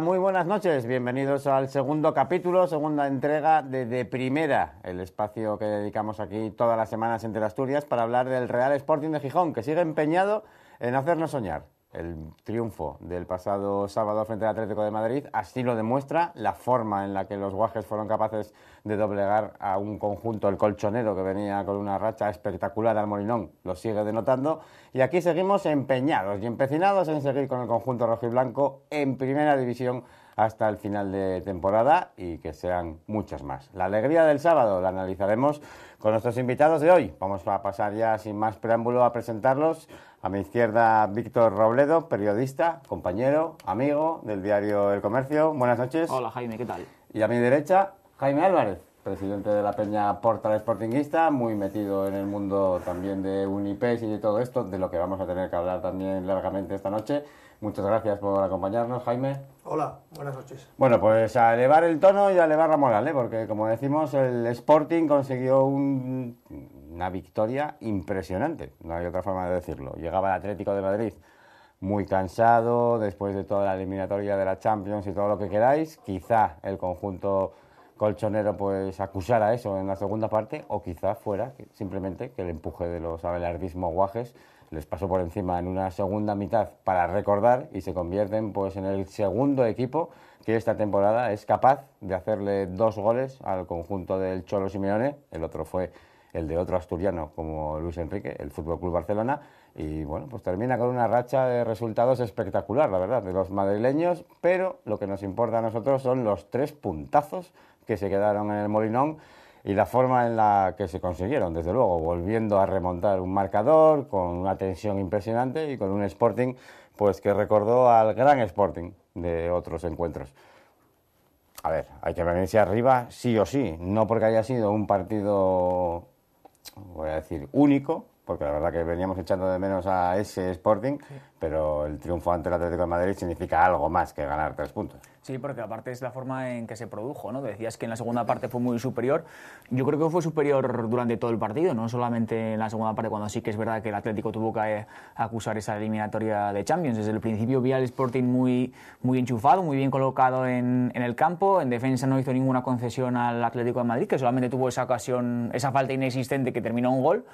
muy buenas noches. Bienvenidos al segundo capítulo, segunda entrega de De Primera, el espacio que dedicamos aquí todas las semanas entre Asturias para hablar del Real Sporting de Gijón, que sigue empeñado en hacernos soñar. El triunfo del pasado sábado frente al Atlético de Madrid así lo demuestra la forma en la que los guajes fueron capaces de doblegar a un conjunto, el colchonero, que venía con una racha espectacular al Molinón, lo sigue denotando. Y aquí seguimos empeñados y empecinados en seguir con el conjunto rojo y blanco en primera división hasta el final de temporada y que sean muchas más. La alegría del sábado la analizaremos con nuestros invitados de hoy. Vamos a pasar ya sin más preámbulo a presentarlos. A mi izquierda, Víctor Robledo, periodista, compañero, amigo del diario El Comercio. Buenas noches. Hola, Jaime, ¿qué tal? Y a mi derecha, Jaime Álvarez, presidente de la Peña Portal Sportingista, muy metido en el mundo también de Unipes y de todo esto, de lo que vamos a tener que hablar también largamente esta noche. Muchas gracias por acompañarnos, Jaime. Hola, buenas noches. Bueno, pues a elevar el tono y a elevar la moral, ¿eh? porque como decimos, el Sporting consiguió un una victoria impresionante, no hay otra forma de decirlo. Llegaba el Atlético de Madrid muy cansado, después de toda la eliminatoria de la Champions y todo lo que queráis, quizá el conjunto colchonero pues acusara eso en la segunda parte o quizá fuera simplemente que el empuje de los abelardismo guajes les pasó por encima en una segunda mitad para recordar y se convierten pues en el segundo equipo que esta temporada es capaz de hacerle dos goles al conjunto del Cholo Simeone, el otro fue el de otro asturiano como Luis Enrique, el Fútbol Club Barcelona. Y bueno, pues termina con una racha de resultados espectacular, la verdad, de los madrileños. Pero lo que nos importa a nosotros son los tres puntazos que se quedaron en el Molinón y la forma en la que se consiguieron, desde luego, volviendo a remontar un marcador con una tensión impresionante y con un Sporting pues que recordó al gran Sporting de otros encuentros. A ver, hay que venirse arriba sí o sí, no porque haya sido un partido voy a decir único, porque la verdad que veníamos echando de menos a ese Sporting, pero el triunfo ante el Atlético de Madrid significa algo más que ganar tres puntos. Sí, porque aparte es la forma en que se produjo, ¿no? Decías que en la segunda parte fue muy superior. Yo creo que fue superior durante todo el partido, no solamente en la segunda parte, cuando sí que es verdad que el Atlético tuvo que eh, acusar esa eliminatoria de Champions. Desde el principio vi al Sporting muy, muy enchufado, muy bien colocado en, en el campo. En defensa no hizo ninguna concesión al Atlético de Madrid, que solamente tuvo esa ocasión, esa falta inexistente que terminó un gol.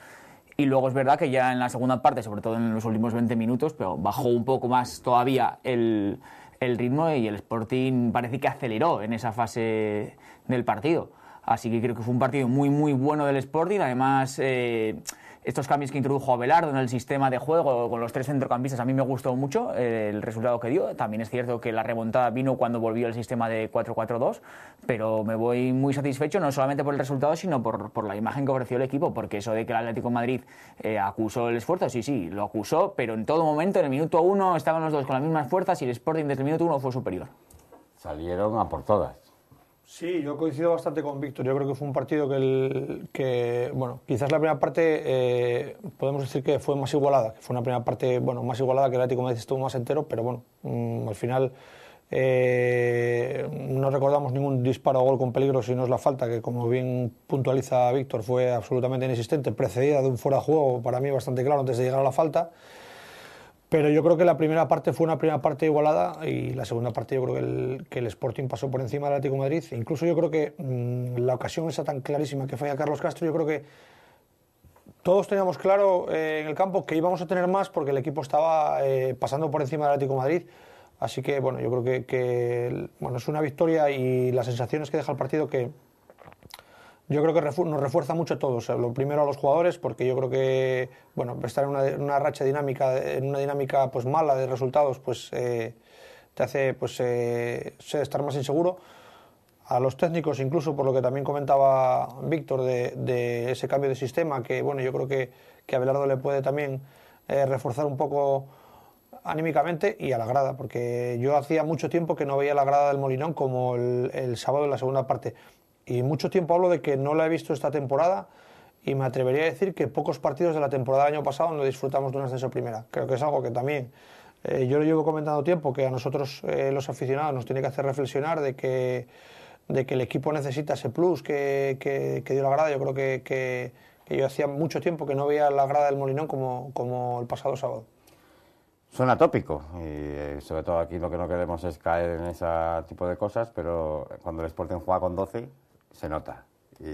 Y luego es verdad que ya en la segunda parte, sobre todo en los últimos 20 minutos, pero bajó un poco más todavía el, el ritmo y el Sporting parece que aceleró en esa fase del partido. Así que creo que fue un partido muy, muy bueno del Sporting. Además, eh, estos cambios que introdujo Abelardo en el sistema de juego con los tres centrocampistas a mí me gustó mucho eh, el resultado que dio. También es cierto que la remontada vino cuando volvió el sistema de 4-4-2, pero me voy muy satisfecho no solamente por el resultado, sino por, la imagen que ofreció el equipo, porque eso de que el Atlético de Madrid eh, acusó el esfuerzo, sí, sí, lo acusó, pero en todo momento, en el minuto uno, estaban los dos con las mismas fuerzas y el Sporting desde el minuto uno fue superior. Salieron a por todas. Sí, yo coincido bastante con Víctor. Yo creo que fue un partido que, que bueno, quizás la primera parte eh, podemos decir que fue más igualada, que fue una primera parte bueno, más igualada que el Atlético Madrid estuvo más entero, pero bueno, mm, al final eh, no recordamos ningún disparo a gol con peligro si no es la falta, que como bien puntualiza Víctor fue absolutamente inexistente, precedida de un fuera de juego para mí bastante claro antes de llegar a la falta. Pero yo creo que la primera parte fue una primera parte igualada y la segunda parte yo creo que el, Sporting pasó por encima del Atlético Madrid. Incluso yo creo que mm, la ocasión esa tan clarísima que fue a Carlos Castro, yo creo que todos teníamos claro eh, en el campo que íbamos a tener más porque el equipo estaba eh, pasando por encima del Atlético Madrid. Así que bueno, yo creo que, que bueno, es una victoria y las sensaciones que deja el partido que yo creo que nos refuerza mucho a todos. Lo primero a los jugadores, porque yo creo que bueno, estar en una, racha dinámica, en una dinámica pues mala de resultados, pues eh, te hace pues eh, estar más inseguro. A los técnicos, incluso por lo que también comentaba Víctor de, ese cambio de sistema, que bueno, yo creo que, que a le puede también eh, reforzar un poco anímicamente y a la grada, porque yo hacía mucho tiempo que no veía la grada del Molinón como el, el sábado en la segunda parte y mucho tiempo hablo de que no la he visto esta temporada y me atrevería a decir que pocos partidos de la temporada del año pasado no disfrutamos de una ascenso primera. Creo que es algo que también eh, yo lo llevo comentando tiempo, que a nosotros eh, los aficionados nos tiene que hacer reflexionar de que, de que el equipo necesita ese plus que, dio la grada. Yo creo que, yo hacía mucho tiempo que no veía la grada del Molinón como, como el pasado sábado. Suena tópico y eh, sobre todo aquí lo que no queremos es caer en ese tipo de cosas, pero cuando el Sporting juega con 12 se nota. Y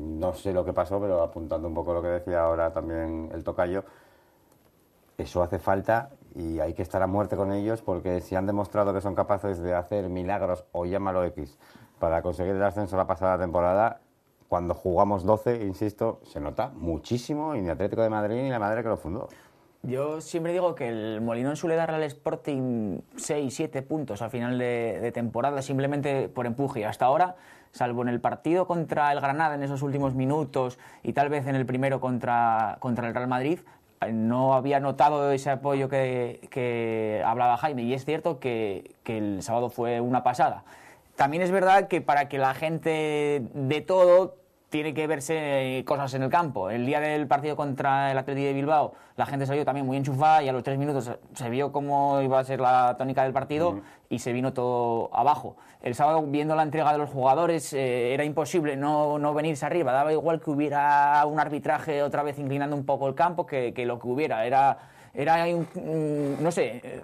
no sé lo que pasó, pero apuntando un poco lo que decía ahora también el tocayo, eso hace falta y hay que estar a muerte con ellos porque si han demostrado que son capaces de hacer milagros o llámalo X para conseguir el ascenso la pasada temporada, cuando jugamos 12, insisto, se nota muchísimo y ni Atlético de Madrid y la madre que lo fundó. Yo siempre digo que el Molinón suele dar al Sporting 6, 7 puntos al final de, de temporada simplemente por empuje. Hasta ahora salvo en el partido contra el Granada en esos últimos minutos y tal vez en el primero contra, contra el Real Madrid, eh, no había notado ese apoyo que, hablaba Jaime. Y es cierto que, que, el sábado fue una pasada. También es verdad que para que la gente de todo tiene que verse eh, cosas en el campo. El día del partido contra el Atlético de Bilbao, la gente salió también muy enchufada y a los tres minutos se vio cómo iba a ser la tónica del partido y se vino todo abajo. El sábado, viendo la entrega de los jugadores, eh, era imposible no, no, venirse arriba. Daba igual que hubiera un arbitraje otra vez inclinando un poco el campo que, lo que hubiera. Era, era no sé eh,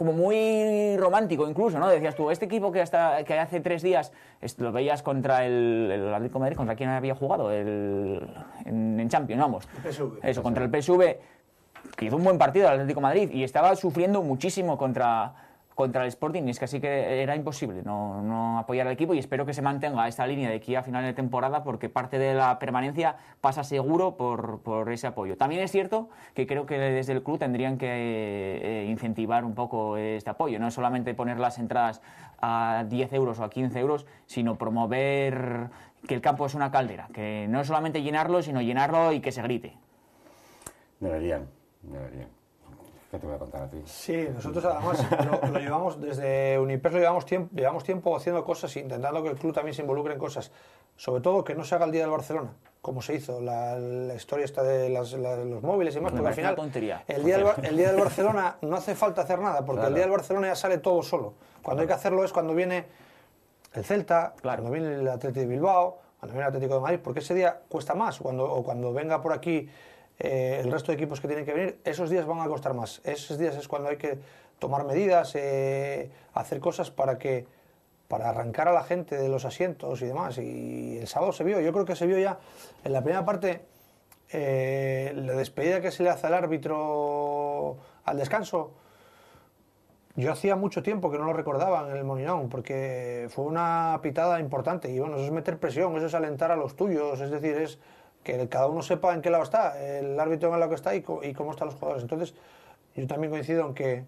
como muy romántico incluso, ¿no? Decías tú, este equipo que hasta que hace tres días lo veías contra el, Atlético Madrid, contra quien había jugado en, en, Champions, vamos. El PSV. Eso, contra el PSV, que hizo un buen partido el Atlético Madrid y estaba sufriendo muchísimo contra contra el Sporting y es que así que era imposible no, apoyar al equipo y espero que se mantenga esta línea de aquí a final de temporada porque parte de la permanencia pasa seguro por, ese apoyo. También es cierto que creo que desde el club tendrían que eh, incentivar un poco este apoyo, no solamente poner las entradas a 10 euros o a 15 euros, sino promover que el campo es una caldera, que no solamente llenarlo, sino llenarlo y que se grite. Deberían, deberían. ¿Qué te voy a contar a ti? Sí, nosotros además lo, llevamos desde Unipers, lo llevamos tiempo, llevamos tiempo haciendo cosas, intentando que el club también se involucre en cosas. Sobre todo que no se haga el día del Barcelona, como se hizo, la, historia está de los móviles y más, porque al final. El día, del, Barcelona no hace falta hacer nada, porque el día del Barcelona ya sale todo solo. Cuando hay que hacerlo es cuando viene el Celta, cuando viene el Atlético de Bilbao, cuando viene el Atlético de Madrid, porque ese día cuesta más. Cuando, o cuando venga por aquí eh, el resto de equipos que tienen que venir, esos días van a costar más. Esos días es cuando hay que tomar medidas, eh, hacer cosas para que para arrancar a la gente de los asientos y demás. Y el sábado se vio, yo creo que se vio ya en la primera parte eh, la despedida que se le hace al árbitro al descanso. Yo hacía mucho tiempo que no lo recordaba en el Molinón, porque fue una pitada importante. Y bueno, eso es meter presión, eso es alentar a los tuyos, es decir, es que cada uno sepa en qué lado está, el árbitro en el lado que está y, cómo están los jugadores. Entonces, yo también coincido en que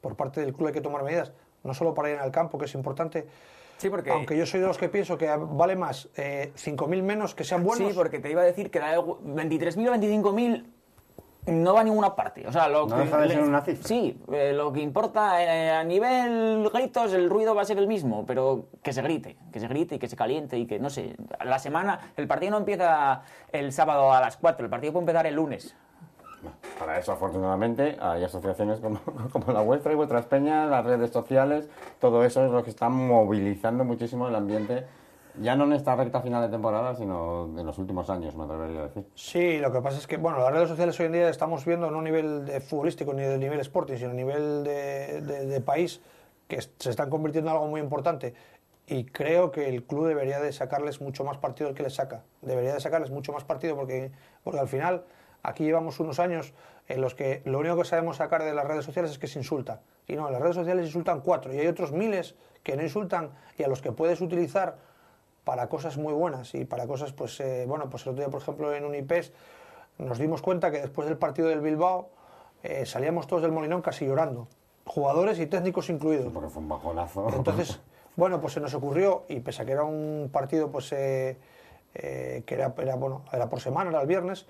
por parte del club hay que tomar medidas, no solo para ir al campo, que es importante, Sí, porque... Aunque yo soy de los que pienso que vale más eh, cinco 5.000 menos que sean buenos. Sí, porque te iba a decir que da 23.000 o 25.000 no va a ninguna parte. O sea, lo Sí, eh, lo que importa eh, a nivel gritos, el ruido va a ser el mismo, pero que se grite, que se grite y que se caliente y que, no sé, la semana, el partido no empieza el sábado a las 4, el partido puede empezar el lunes. Para eso, afortunadamente, hay asociaciones como, la vuestra y vuestras peñas, las redes sociales, todo eso es lo que está movilizando muchísimo el ambiente ya no en esta recta final de temporada, sino en los últimos años, me atrevería a decir. Sí, lo que pasa es que, bueno, las redes sociales hoy en día estamos viendo no a nivel futbolístico ni del nivel sporting, sino a nivel de, país, que se están convirtiendo en algo muy importante y creo que el club debería de sacarles mucho más partido que les saca. Debería de sacarles mucho más partido porque, porque al final aquí llevamos unos años en los que lo único que sabemos sacar de las redes sociales es que se insulta. Y no, en las redes sociales insultan cuatro y hay otros miles que no insultan y a los que puedes utilizar para cosas muy buenas y para cosas, pues, eh, bueno, pues el otro día, por ejemplo, en Unipes nos dimos cuenta que después del partido del Bilbao eh, salíamos todos del Molinón casi llorando, jugadores y técnicos incluidos. Entonces, bueno, pues se nos ocurrió, y pese a que era un partido, pues, eh, que era, bueno, era por semana, era el viernes,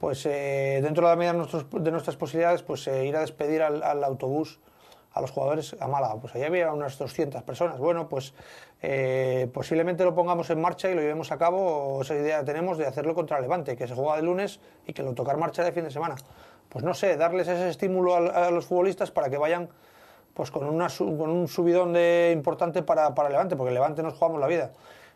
pues dentro de la medida de, nuestras posibilidades, pues ir a despedir al autobús a los jugadores a Málaga. Pues ahí había unas 200 personas. Bueno, pues eh, posiblemente lo pongamos en marcha y lo llevemos a cabo. esa idea tenemos de hacerlo contra Levante, que se juega de lunes y que lo tocar marcha de fin de semana. Pues no sé, darles ese estímulo a, los futbolistas para que vayan pues con, un subidón importante para, Levante, porque Levante nos jugamos la vida.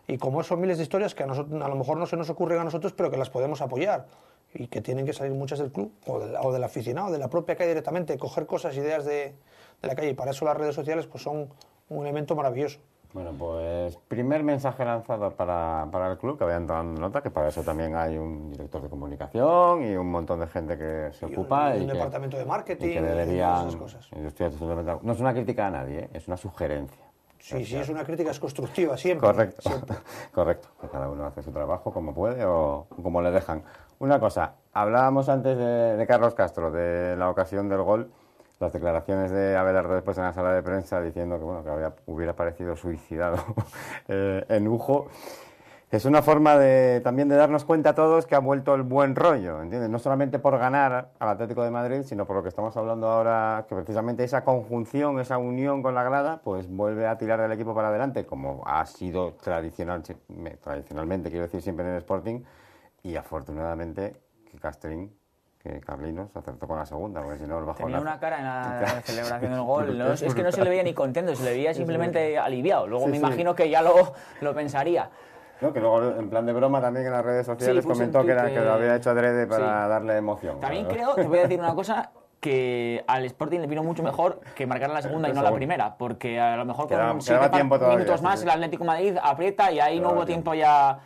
Y como son miles de historias que a, a lo mejor no se nos ocurren a nosotros, pero que las podemos apoyar y que tienen que salir muchas del club o de, la, o oficina o de la propia calle directamente, coger cosas, ideas de, la calle. Y para eso las redes sociales pues son un elemento maravilloso. Bueno, pues primer mensaje lanzado para, el club, que vayan dando nota, que para eso también hay un director de comunicación y un montón de gente que se ocupa. Un, y un departamento de marketing y que esas cosas. no es una crítica a nadie, ¿eh? es una sugerencia. Sí, sí, es una crítica, es constructiva siempre. Correcto, correcto. cada uno hace su trabajo como puede o como le dejan. Una cosa, hablábamos antes de, Carlos Castro, de la ocasión del gol, las declaraciones de Abelardo después en la sala de prensa diciendo que, bueno, que hubiera parecido suicidado eh, en Ujo. Es una forma también de darnos cuenta a todos que ha vuelto el buen rollo, ¿entiendes? No solamente por ganar al Atlético de Madrid, sino por lo que estamos hablando ahora, que precisamente esa conjunción, esa unión con la grada, pues vuelve a tirar del equipo para adelante, como ha sido tradicional, tradicionalmente, quiero decir, siempre en el Sporting, y afortunadamente que Castrín, que se acertó con la segunda, porque si no, el bajón... Tenía una cara en la celebración del gol. Es que no se le veía ni contento, se le veía simplemente aliviado. Luego me imagino que ya lo, lo pensaría. No, que luego en plan de broma también en las redes sociales comentó que, que... lo había hecho adrede para darle emoción. También creo, te voy a decir una cosa, que al Sporting le vino mucho mejor que marcar la segunda y no la primera, porque a lo mejor Quedaba, con minutos más el Atlético Madrid aprieta y ahí no hubo tiempo ya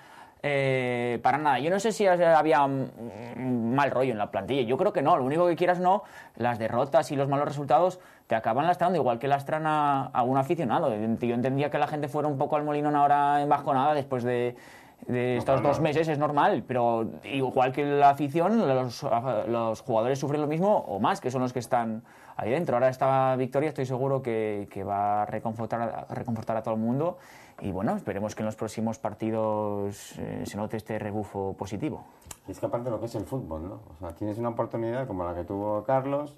eh, para nada. Yo no sé si había mal rollo en la plantilla. Yo creo que no. Lo único que quieras no, las derrotas y los malos resultados te acaban lastrando, igual que lastran a, a un aficionado. Yo entendía que la gente fuera un poco al molino ahora en vasconada después de, estos dos meses es normal, pero igual que la afición, los, jugadores sufren lo mismo o más, que son los que están ahí dentro. Ahora esta victoria estoy seguro que, va a reconfortar, a reconfortar a todo el mundo y bueno, esperemos que en los próximos partidos eh, se note este rebufo positivo. Y es que aparte lo que es el fútbol, ¿no? O sea, tienes una oportunidad como la que tuvo Carlos,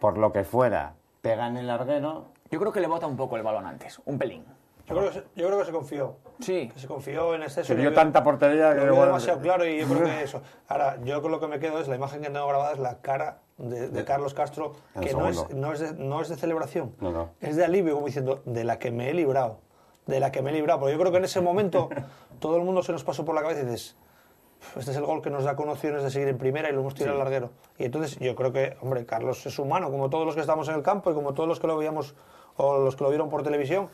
por lo que fuera, pega en el larguero. Yo creo que le bota un poco el balón antes, un pelín. Yo creo, que se, yo creo que se confió. Sí. se confió en exceso. Se dio tanta portería que... Lo demasiado claro y yo creo que eso. Ahora, yo con lo que me quedo es la imagen que tengo grabada es la cara de, Carlos Castro, que no es, no es, de, no es de celebración. No, no. Es de alivio, como diciendo, de la que me he librado de la que me he librado. Porque yo creo que en ese momento todo el mundo se nos pasó por la cabeza y dices, este es el gol que nos da opciones de seguir en primera y lo hemos tirado al larguero. Y entonces yo creo que, hombre, Carlos es humano, como todos los que estamos en el campo y como todos los que lo veíamos o los que lo vieron por televisión.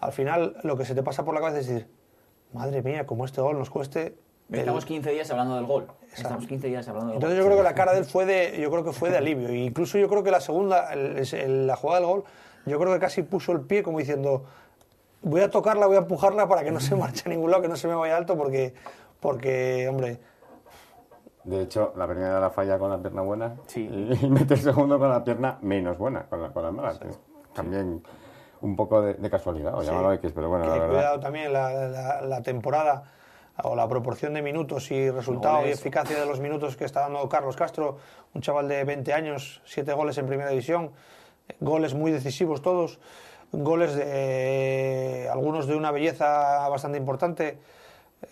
Al final lo que se te pasa por la cabeza es decir, madre mía, como este gol nos cueste... Estamos 15 días hablando del gol. Estamos 15 días hablando del Entonces yo creo que la cara de él fue de, yo creo que fue de alivio. E incluso yo creo que la segunda, la jugada del gol, yo creo que casi puso el pie como diciendo, voy a tocarla, voy a empujarla para que no se marche a ningún lado, que no se me vaya alto, porque, porque hombre. De hecho, la primera la falla con la pierna buena sí. y mete el segundo con la pierna menos buena, con la, con la mala. También un poco de, casualidad, o llamarlo X, pero bueno, la verdad. también la, la, temporada o la proporción de minutos y resultado y eficacia de los minutos que está dando Carlos Castro, un chaval de 20 años, 7 goles en primera división, eh, goles muy decisivos todos goles, de eh, algunos de una belleza bastante importante.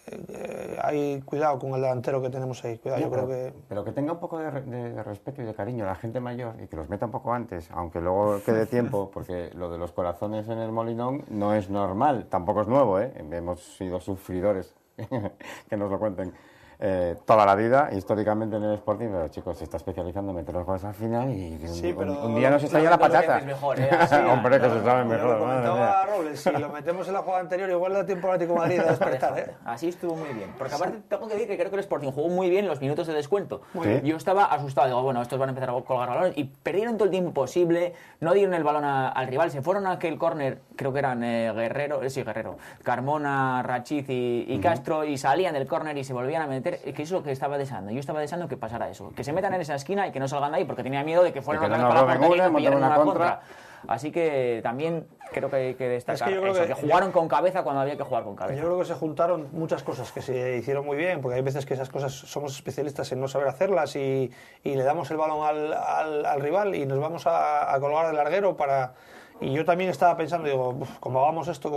Eh, hay cuidado con el delantero que tenemos ahí. pero, creo que... tenga un poco de, respeto y de cariño a la gente mayor y que los meta un poco antes, aunque luego quede tiempo, porque lo de los corazones en el Molinón no es normal, tampoco es nuevo, ¿eh? hemos sido sufridores que nos lo cuenten. Eh, toda la vida, históricamente en el Sporting, pero chicos, se está especializando en meter los goles al final y un, día nos está ya la patata. Mejor, ¿eh? Hombre, que se sabe mejor. Lo comentaba Robles, si lo metemos en la jugada anterior, igual da tiempo a Atlético Madrid a despertar. ¿eh? Así estuvo muy bien. Porque aparte tengo que decir que creo que el Sporting jugó muy bien los minutos de descuento. Yo estaba asustado, digo, bueno, estos van a empezar a colgar balones y perdieron todo el tiempo posible, no dieron el balón al rival, se fueron a aquel córner, creo que eran eh, Guerrero, sí, Guerrero, Carmona, Rachiz y, Castro y salían del córner y se volvían a meter eh, que es lo que estaba deseando. Yo estaba deseando que pasara eso, que se metan en esa esquina y que no salgan de ahí porque tenía miedo de que fueran a una, contra. Así que también creo que hay que destacar que, jugaron con cabeza cuando había que jugar con cabeza. Yo creo que se juntaron muchas cosas que se hicieron muy bien, porque hay veces que esas cosas somos especialistas en no saber hacerlas y, le damos el balón al, rival y nos vamos a, a colgar del larguero para... Y yo también estaba pensando, digo, como hagamos esto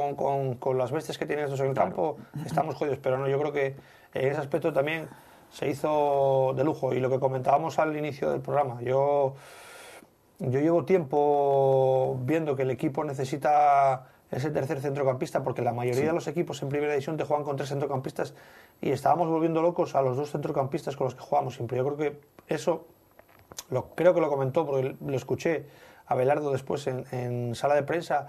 con, las bestias que tienen estos en el campo, estamos jodidos, pero no, yo creo que en ese aspecto también se hizo de lujo. Y lo que comentábamos al inicio del programa, yo, yo llevo tiempo viendo que el equipo necesita ese tercer centrocampista, porque la mayoría de los equipos en primera edición te juegan con tres centrocampistas y estábamos volviendo locos a los dos centrocampistas con los que jugamos siempre. Yo creo que eso, lo, creo que lo comentó, porque lo escuché a Belardo después en, en sala de prensa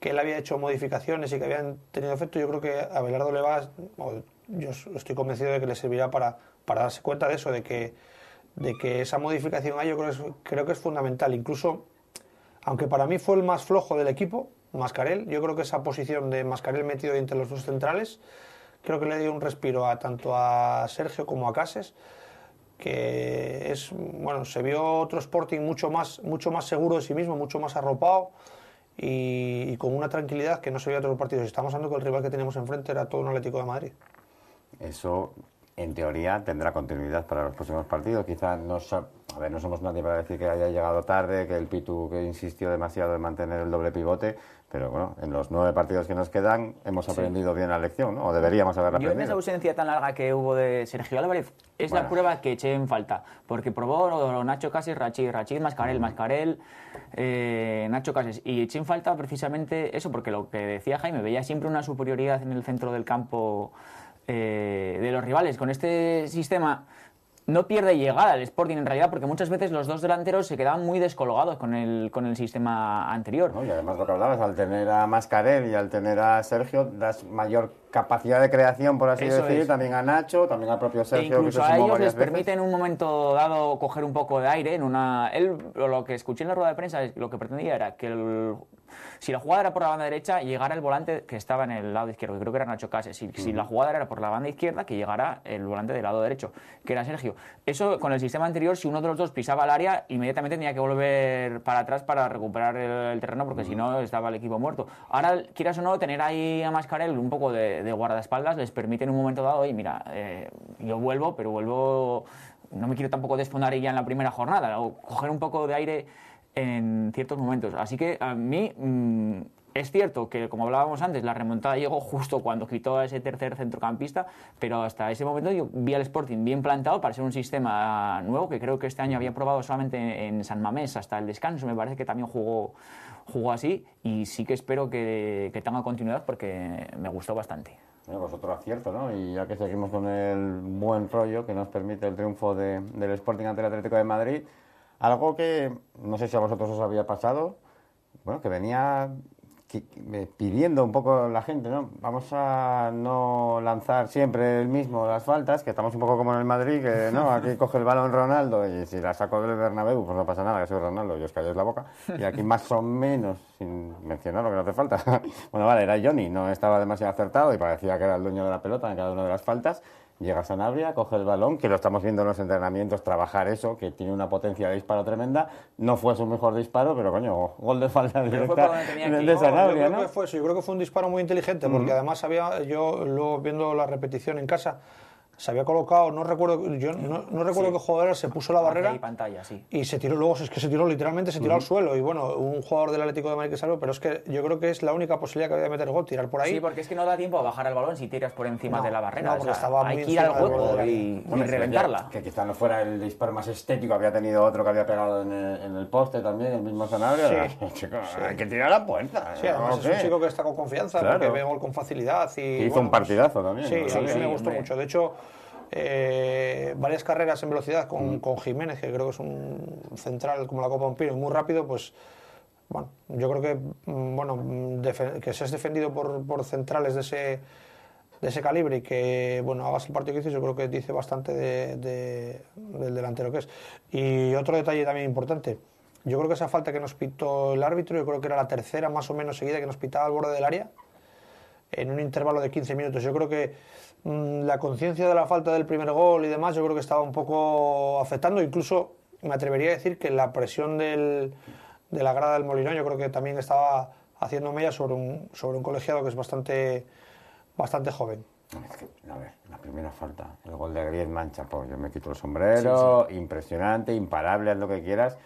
que él había hecho modificaciones y que habían tenido efecto, yo creo que a Belardo le va, yo estoy convencido de que le servirá para, darse cuenta de eso, de que, esa modificación ahí yo creo, que es fundamental. Incluso, aunque para mí fue el más flojo del equipo, Mascarel, yo creo que esa posición de Mascarel metido entre los dos centrales, creo que le dio un respiro a tanto a Sergio como a Cases que es bueno se vio otro Sporting mucho más mucho más seguro de sí mismo mucho más arropado y, con una tranquilidad que no se veía otros partidos estamos hablando que el rival que teníamos enfrente era todo un Atlético de Madrid eso en teoría tendrá continuidad para los próximos partidos. Quizás no, a ver, no somos nadie para decir que haya llegado tarde, que el Pitu que insistió demasiado en mantener el doble pivote, pero bueno, en los nueve partidos que nos quedan hemos aprendido bien la lección, O deberíamos haber aprendido. Yo en esa ausencia tan larga que hubo de Sergio Álvarez, es la prueba que eché en falta, porque probó Nacho Cases, Rachid, Rachid, Mascarel, mm. Mascarel, eh, Nacho Cases, y eché en falta precisamente eso, porque lo que decía Jaime, veía siempre una superioridad en el centro del campo eh, de los rivales. Con este sistema no pierde llegada al Sporting en realidad, porque muchas veces los dos delanteros se quedaban muy descolgados con el, con el sistema anterior. y además lo que hablabas, al tener a Mascarel y al tener a Sergio, das mayor capacidad de creación, por así decirlo también a Nacho, también al propio Sergio. incluso que a ellos les permite en un momento dado coger un poco de aire. En una, lo que escuché en la rueda de prensa, lo que pretendía era que si la jugada era por la banda derecha, llegara el volante que estaba en el lado izquierdo, que creo que era Nacho Cases. Si, si la mm. jugada era por la banda izquierda, que llegara el volante del lado derecho, que era Sergio. Eso con el sistema anterior, si uno de los dos pisaba el área, inmediatamente tenía que volver para atrás para recuperar el, terreno, porque mm. si no estaba el equipo muerto. Ahora, quieras o no, tener ahí a Mascarel un poco de de, guardaespaldas les permiten en un momento dado, y mira, eh, yo vuelvo, pero vuelvo, no me quiero tampoco desfondar ya en la primera jornada, o coger un poco de aire en ciertos momentos. Así que a mí mm, es cierto que, como hablábamos antes, la remontada llegó justo cuando quitó a ese tercer centrocampista, pero hasta ese momento yo vi al Sporting bien plantado para ser un sistema nuevo que creo que este año había probado solamente en San Mamés hasta el descanso. Me parece que también jugó jugó así y sí que espero que, tenga continuidad porque me gustó bastante. Bueno, vosotros pues otro acierto, ¿no? Y ya que seguimos con el buen rollo que nos permite el triunfo de, del Sporting ante el Atlético de Madrid, algo que no sé si a vosotros os había pasado, bueno, que venía pidiendo un poco la gente, ¿no? Vamos a no lanzar siempre el mismo las faltas, que estamos un poco como en el Madrid, que no, aquí coge el balón Ronaldo y si la saco del Bernabéu, pues no pasa nada, que soy Ronaldo y os calláis la boca. Y aquí más o menos, sin mencionar lo que no hace falta. bueno, vale, era Johnny, no estaba demasiado acertado y parecía que era el dueño de la pelota en cada una de las faltas. Llega Sanabria, coge el balón, que lo estamos viendo en los entrenamientos, trabajar eso, que tiene una potencia de disparo tremenda. No fue su mejor disparo, pero coño, gol de falta directa yo creo Que fue un disparo muy inteligente, porque además había, yo luego viendo la repetición en casa, se había colocado, no recuerdo, yo no, recuerdo qué jugador se puso la barrera y pantalla, y se tiró, luego es que se tiró literalmente, se tiró al suelo y bueno, un jugador del Atlético de Madrid que salvo pero es que yo creo que es la única posibilidad que había de meter gol, tirar por ahí. Sí, porque es que no da tiempo a bajar el balón si tiras por encima de la barrera, no, estaba hay que ir al hueco y, reventarla. Que quizás no fuera el disparo más estético, había tenido otro que había pegado en el, poste también, el mismo escenario. Sí. hay que tirar a la puerta. Sí, es un chico que está con confianza, porque ve gol con facilidad. Y, hizo un partidazo también. Sí, a mí me gustó mucho, de hecho eh, varias carreras en velocidad mm. con, Jiménez, que creo que es un central como la Copa de muy rápido, pues bueno, yo creo que mm, bueno mm, que seas defendido por, centrales de ese de ese calibre y que bueno hagas el partido que hiciste yo creo que dice bastante de, del delantero que es y otro detalle también importante yo creo que esa falta que nos pitó el árbitro yo creo que era la tercera más o menos seguida que nos pitaba al borde del área en un intervalo de 15 minutos. Yo creo que mm, la conciencia de la falta del primer gol y demás, yo creo que estaba un poco afectando. Incluso me atrevería a decir que la presión del, de la grada del Molinón, yo creo que también estaba haciendo mella sobre un, sobre un colegiado que es bastante, bastante joven. la primera falta, el gol de Griezmann, chapo, yo me quito el sombrero, impresionante, imparable, haz lo que quieras,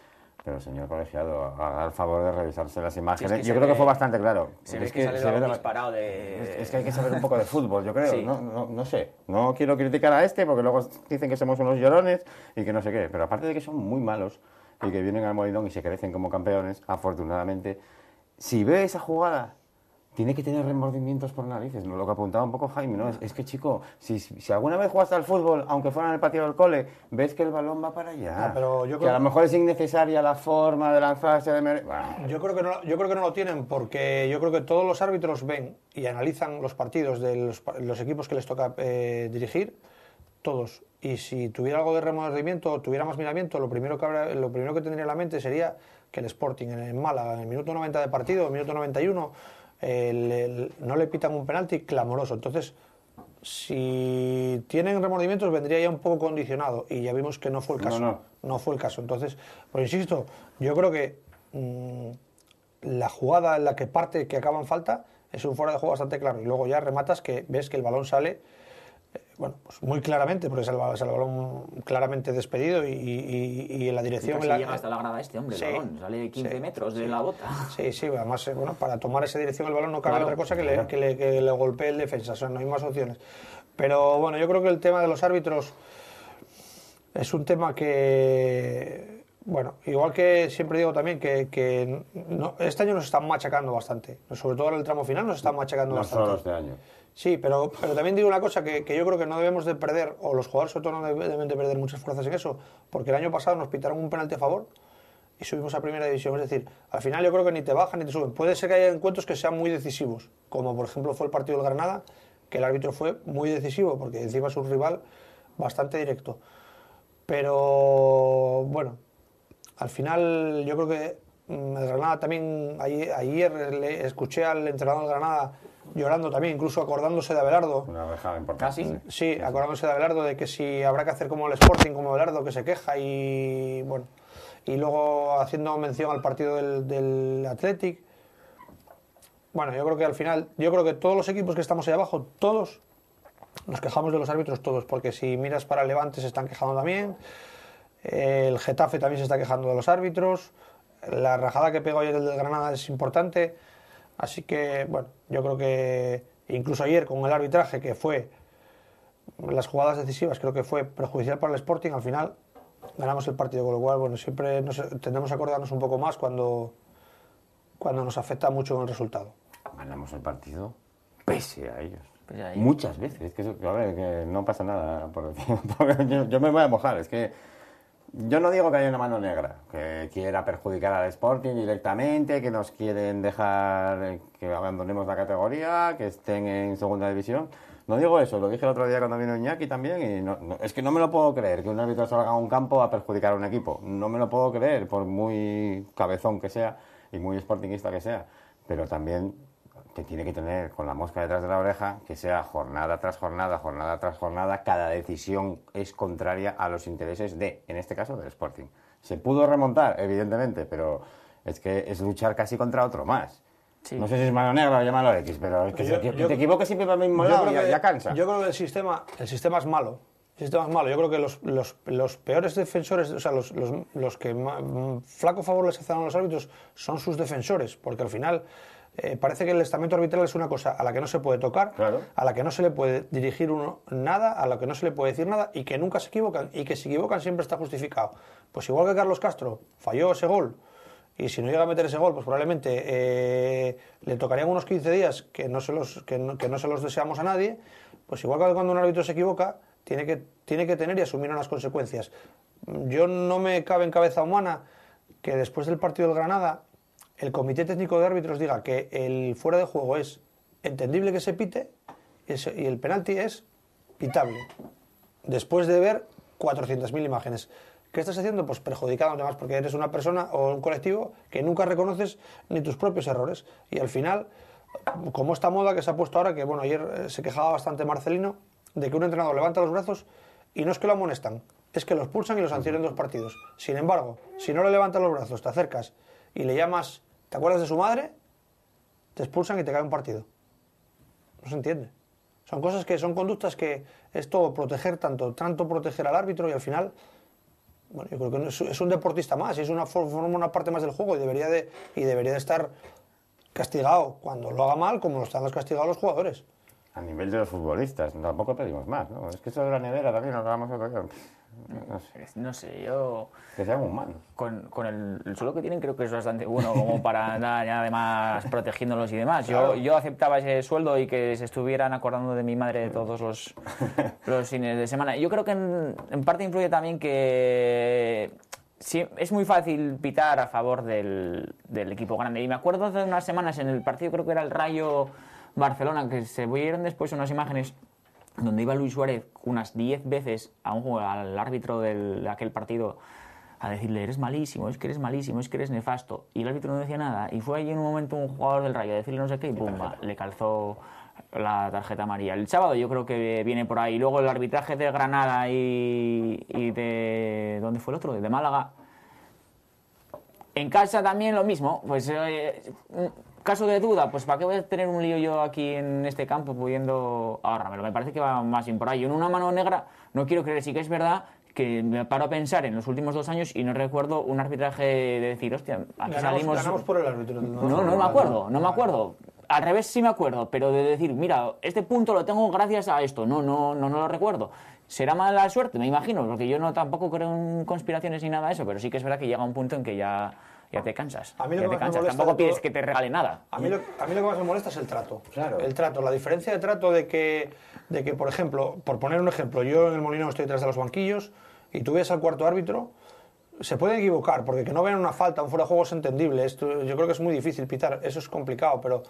pero señor colegiado, haga el favor de revisarse las imágenes. yo creo que fue bastante claro. es que, de... Es que hay que saber un poco de fútbol, yo creo. No, no, sé. No quiero criticar a este porque luego dicen que somos unos llorones y que no sé qué. Pero aparte de que son muy malos y que vienen al molidón y se crecen como campeones, afortunadamente, si ve esa jugada tiene que tener remordimientos por narices. Lo que apuntaba un poco Jaime, ¿no? Es, que, chico, si, alguna vez jugaste al fútbol, aunque fuera en el patio del cole, ves que el balón va para allá. pero que a lo mejor es innecesaria la forma de lanzarse de... Yo, creo que no, yo creo que no lo tienen porque yo creo que todos los árbitros ven y analizan los partidos de los, equipos que les toca eh, dirigir, todos. Y si tuviera algo de remordimiento tuviera más miramiento, lo primero que, lo primero que tendría en la mente sería que el Sporting en Málaga, en el minuto 90 de partido, minuto 91 no le pitan un penalti clamoroso. Entonces, si tienen remordimientos, vendría ya un poco condicionado. Y ya vimos que no fue el caso. No, no. fue el caso. Entonces, pues insisto, yo creo que mm, la jugada en la que parte que acaban falta es un fuera de juego bastante claro. Y luego ya rematas que ves que el balón sale eh, bueno, pues muy claramente, porque el balón claramente despedido y, en la pues dirección... la, hasta la grada este hombre, el balón, sale 15 metros de la bota. Sí, sí, además, eh, bueno, para tomar esa dirección el balón no cabe otra cosa que, le, que, le, golpee el defensa, o sea, no hay más opciones. Pero bueno, yo creo que el tema de los árbitros es un tema que... Bueno, igual que siempre digo también que, este año nos están machacando bastante, sobre todo en el tramo final nos están machacando no bastante. Solo este año. Sí, pero, pero también digo una cosa que, yo creo que no debemos de perder, o los jugadores sobre no deben de perder muchas fuerzas en eso, porque el año pasado nos pitaron un penalti a favor y subimos a primera división. Es decir, al final yo creo que ni te bajan ni te suben. Puede ser que haya encuentros que sean muy decisivos, como por ejemplo fue el partido del Granada, que el árbitro fue muy decisivo, porque encima es un rival bastante directo. Pero bueno, al final yo creo que mm, el Granada también, ayer, le escuché al entrenador del Granada llorando también, incluso acordándose de Abelardo. Una rejada importante. Sí, acordándose de Abelardo, de que si habrá que hacer como el Sporting, como Abelardo, que se queja y bueno. Y luego haciendo mención al partido del, del Athletic. Bueno, yo creo que al final, yo creo que todos los equipos que estamos ahí abajo, todos nos quejamos de los árbitros todos, porque si miras para Levante se están quejando también, el Getafe también se está quejando de los árbitros, la rajada que pegó ayer el del Granada es importante, Así que, bueno, yo creo que incluso ayer con el arbitraje que fue las jugadas decisivas, creo que fue perjudicial para el Sporting, al final ganamos el partido, con lo cual, bueno, siempre nos, tendremos que acordarnos un poco más cuando, cuando nos afecta mucho el resultado. Ganamos el partido pese a ellos. Muchas veces, que, no pasa nada. yo me voy a mojar, es que yo no digo que haya una mano negra, que quiera perjudicar al Sporting directamente, que nos quieren dejar eh, que abandonemos la categoría, que estén en segunda división. No digo eso, lo dije el otro día cuando vino Iñaki también, y es que no me lo puedo creer que un árbitro salga a un campo a perjudicar a un equipo. No me lo puedo creer, por muy cabezón que sea y muy sportingista que sea. Pero también que tiene que tener con la mosca detrás de la oreja, que sea jornada tras jornada, jornada tras jornada, cada decisión es contraria a los intereses de, en este caso, del Sporting. Se pudo remontar, evidentemente, pero es que es luchar casi contra otro más. No sé si es mano negra o llamarlo X, pero es que yo, te equivoques siempre para el mismo lado y ya, cansa. Yo creo que el sistema, el sistema es malo. El sistema es malo. Yo creo que los, los, los peores defensores, o sea, los, los, los que flaco favor les hacen a los árbitros son sus defensores, porque al final eh, parece que el estamento arbitral es una cosa a la que no se puede tocar, a la que no se le puede dirigir uno nada, a la que no se le puede decir nada y que nunca se equivocan y que si equivocan siempre está justificado. Pues igual que Carlos Castro falló ese gol y si no llega a meter ese gol, pues probablemente eh, le tocarían unos 15 días que no, se los, se los deseamos a nadie, pues igual que cuando un árbitro se equivoca, tiene que, tiene que tener y asumir unas consecuencias. Yo no me cabe en cabeza humana que después del partido del Granada el Comité Técnico de Árbitros diga que el fuera de juego es entendible que se pite y el penalti es pitable. Después de ver 400.000 imágenes. ¿Qué estás haciendo? Pues perjudicado además, porque eres una persona o un colectivo que nunca reconoces ni tus propios errores. Y al final, como esta moda que se ha puesto ahora, que bueno, ayer eh, se quejaba bastante Marcelino, de que un entrenador levanta los brazos y no es que lo amonestan, es que los pulsan y los sancionan dos partidos. Sin embargo, si no le levantas los brazos, te acercas y le llamas ¿Te acuerdas de su madre? Te expulsan y te cae un partido. No se entiende. Son cosas que son conductas que esto todo proteger tanto, tanto proteger al árbitro y al final, bueno, yo creo que es, un deportista más, es una forma una parte más del juego y debería de y debería de estar castigado cuando lo haga mal como lo están los castigados los jugadores. A nivel de los futbolistas, tampoco pedimos más, ¿no? Es que eso de la nevera también lo vamos a... No sé. yo. Que Con, el, suelo que tienen, creo que es bastante bueno, como para andar además protegiéndolos y demás. Yo, yo aceptaba ese sueldo y que se estuvieran acordando de mi madre de todos los, los fines de semana. Yo creo que en, parte influye también que es muy fácil pitar a favor del, del, equipo grande. Y me acuerdo hace unas semanas en el partido, creo que era el Rayo Barcelona, que se vieron después unas imágenes donde iba Luis Suárez unas 10 veces a un, al árbitro de aquel partido a decirle, eres malísimo, es que eres malísimo, es que eres nefasto. Y el árbitro no decía nada. Y fue allí en un momento un jugador del Rayo a decirle no sé qué y ¡pumba! Le calzó la tarjeta amarilla. El sábado yo creo que viene por ahí. Luego el arbitraje de Granada y, de... ¿Dónde fue el otro? De Málaga. En casa también lo mismo. Pues eh, caso de duda, pues ¿para qué voy a tener un lío yo aquí en este campo pudiendo ahora Me parece que va más bien por ahí. En una mano negra, no quiero creer, sí que es verdad que me paro a pensar en los últimos dos años y no recuerdo un arbitraje de decir, hostia, aquí salimos... por el árbitro. No, no, me acuerdo, no me acuerdo. Al revés sí me acuerdo, pero de decir, mira, este punto lo tengo gracias a esto, no, no, no, no lo recuerdo. Será mala suerte, me imagino, porque yo no tampoco creo en conspiraciones ni nada de eso, pero sí que es verdad que llega un punto en que ya ya ah. te cansas. A mí lo que te cansas. Tampoco pides que te regale nada. A mí, lo, que más me molesta es el trato. Claro. El trato, la diferencia de trato de que, de que, por ejemplo, por poner un ejemplo, yo en el Molino estoy detrás de los banquillos y tú ves al cuarto árbitro, se puede equivocar, porque que no vean una falta, un fuera de juego es entendible. Esto, yo creo que es muy difícil pitar, eso es complicado, pero,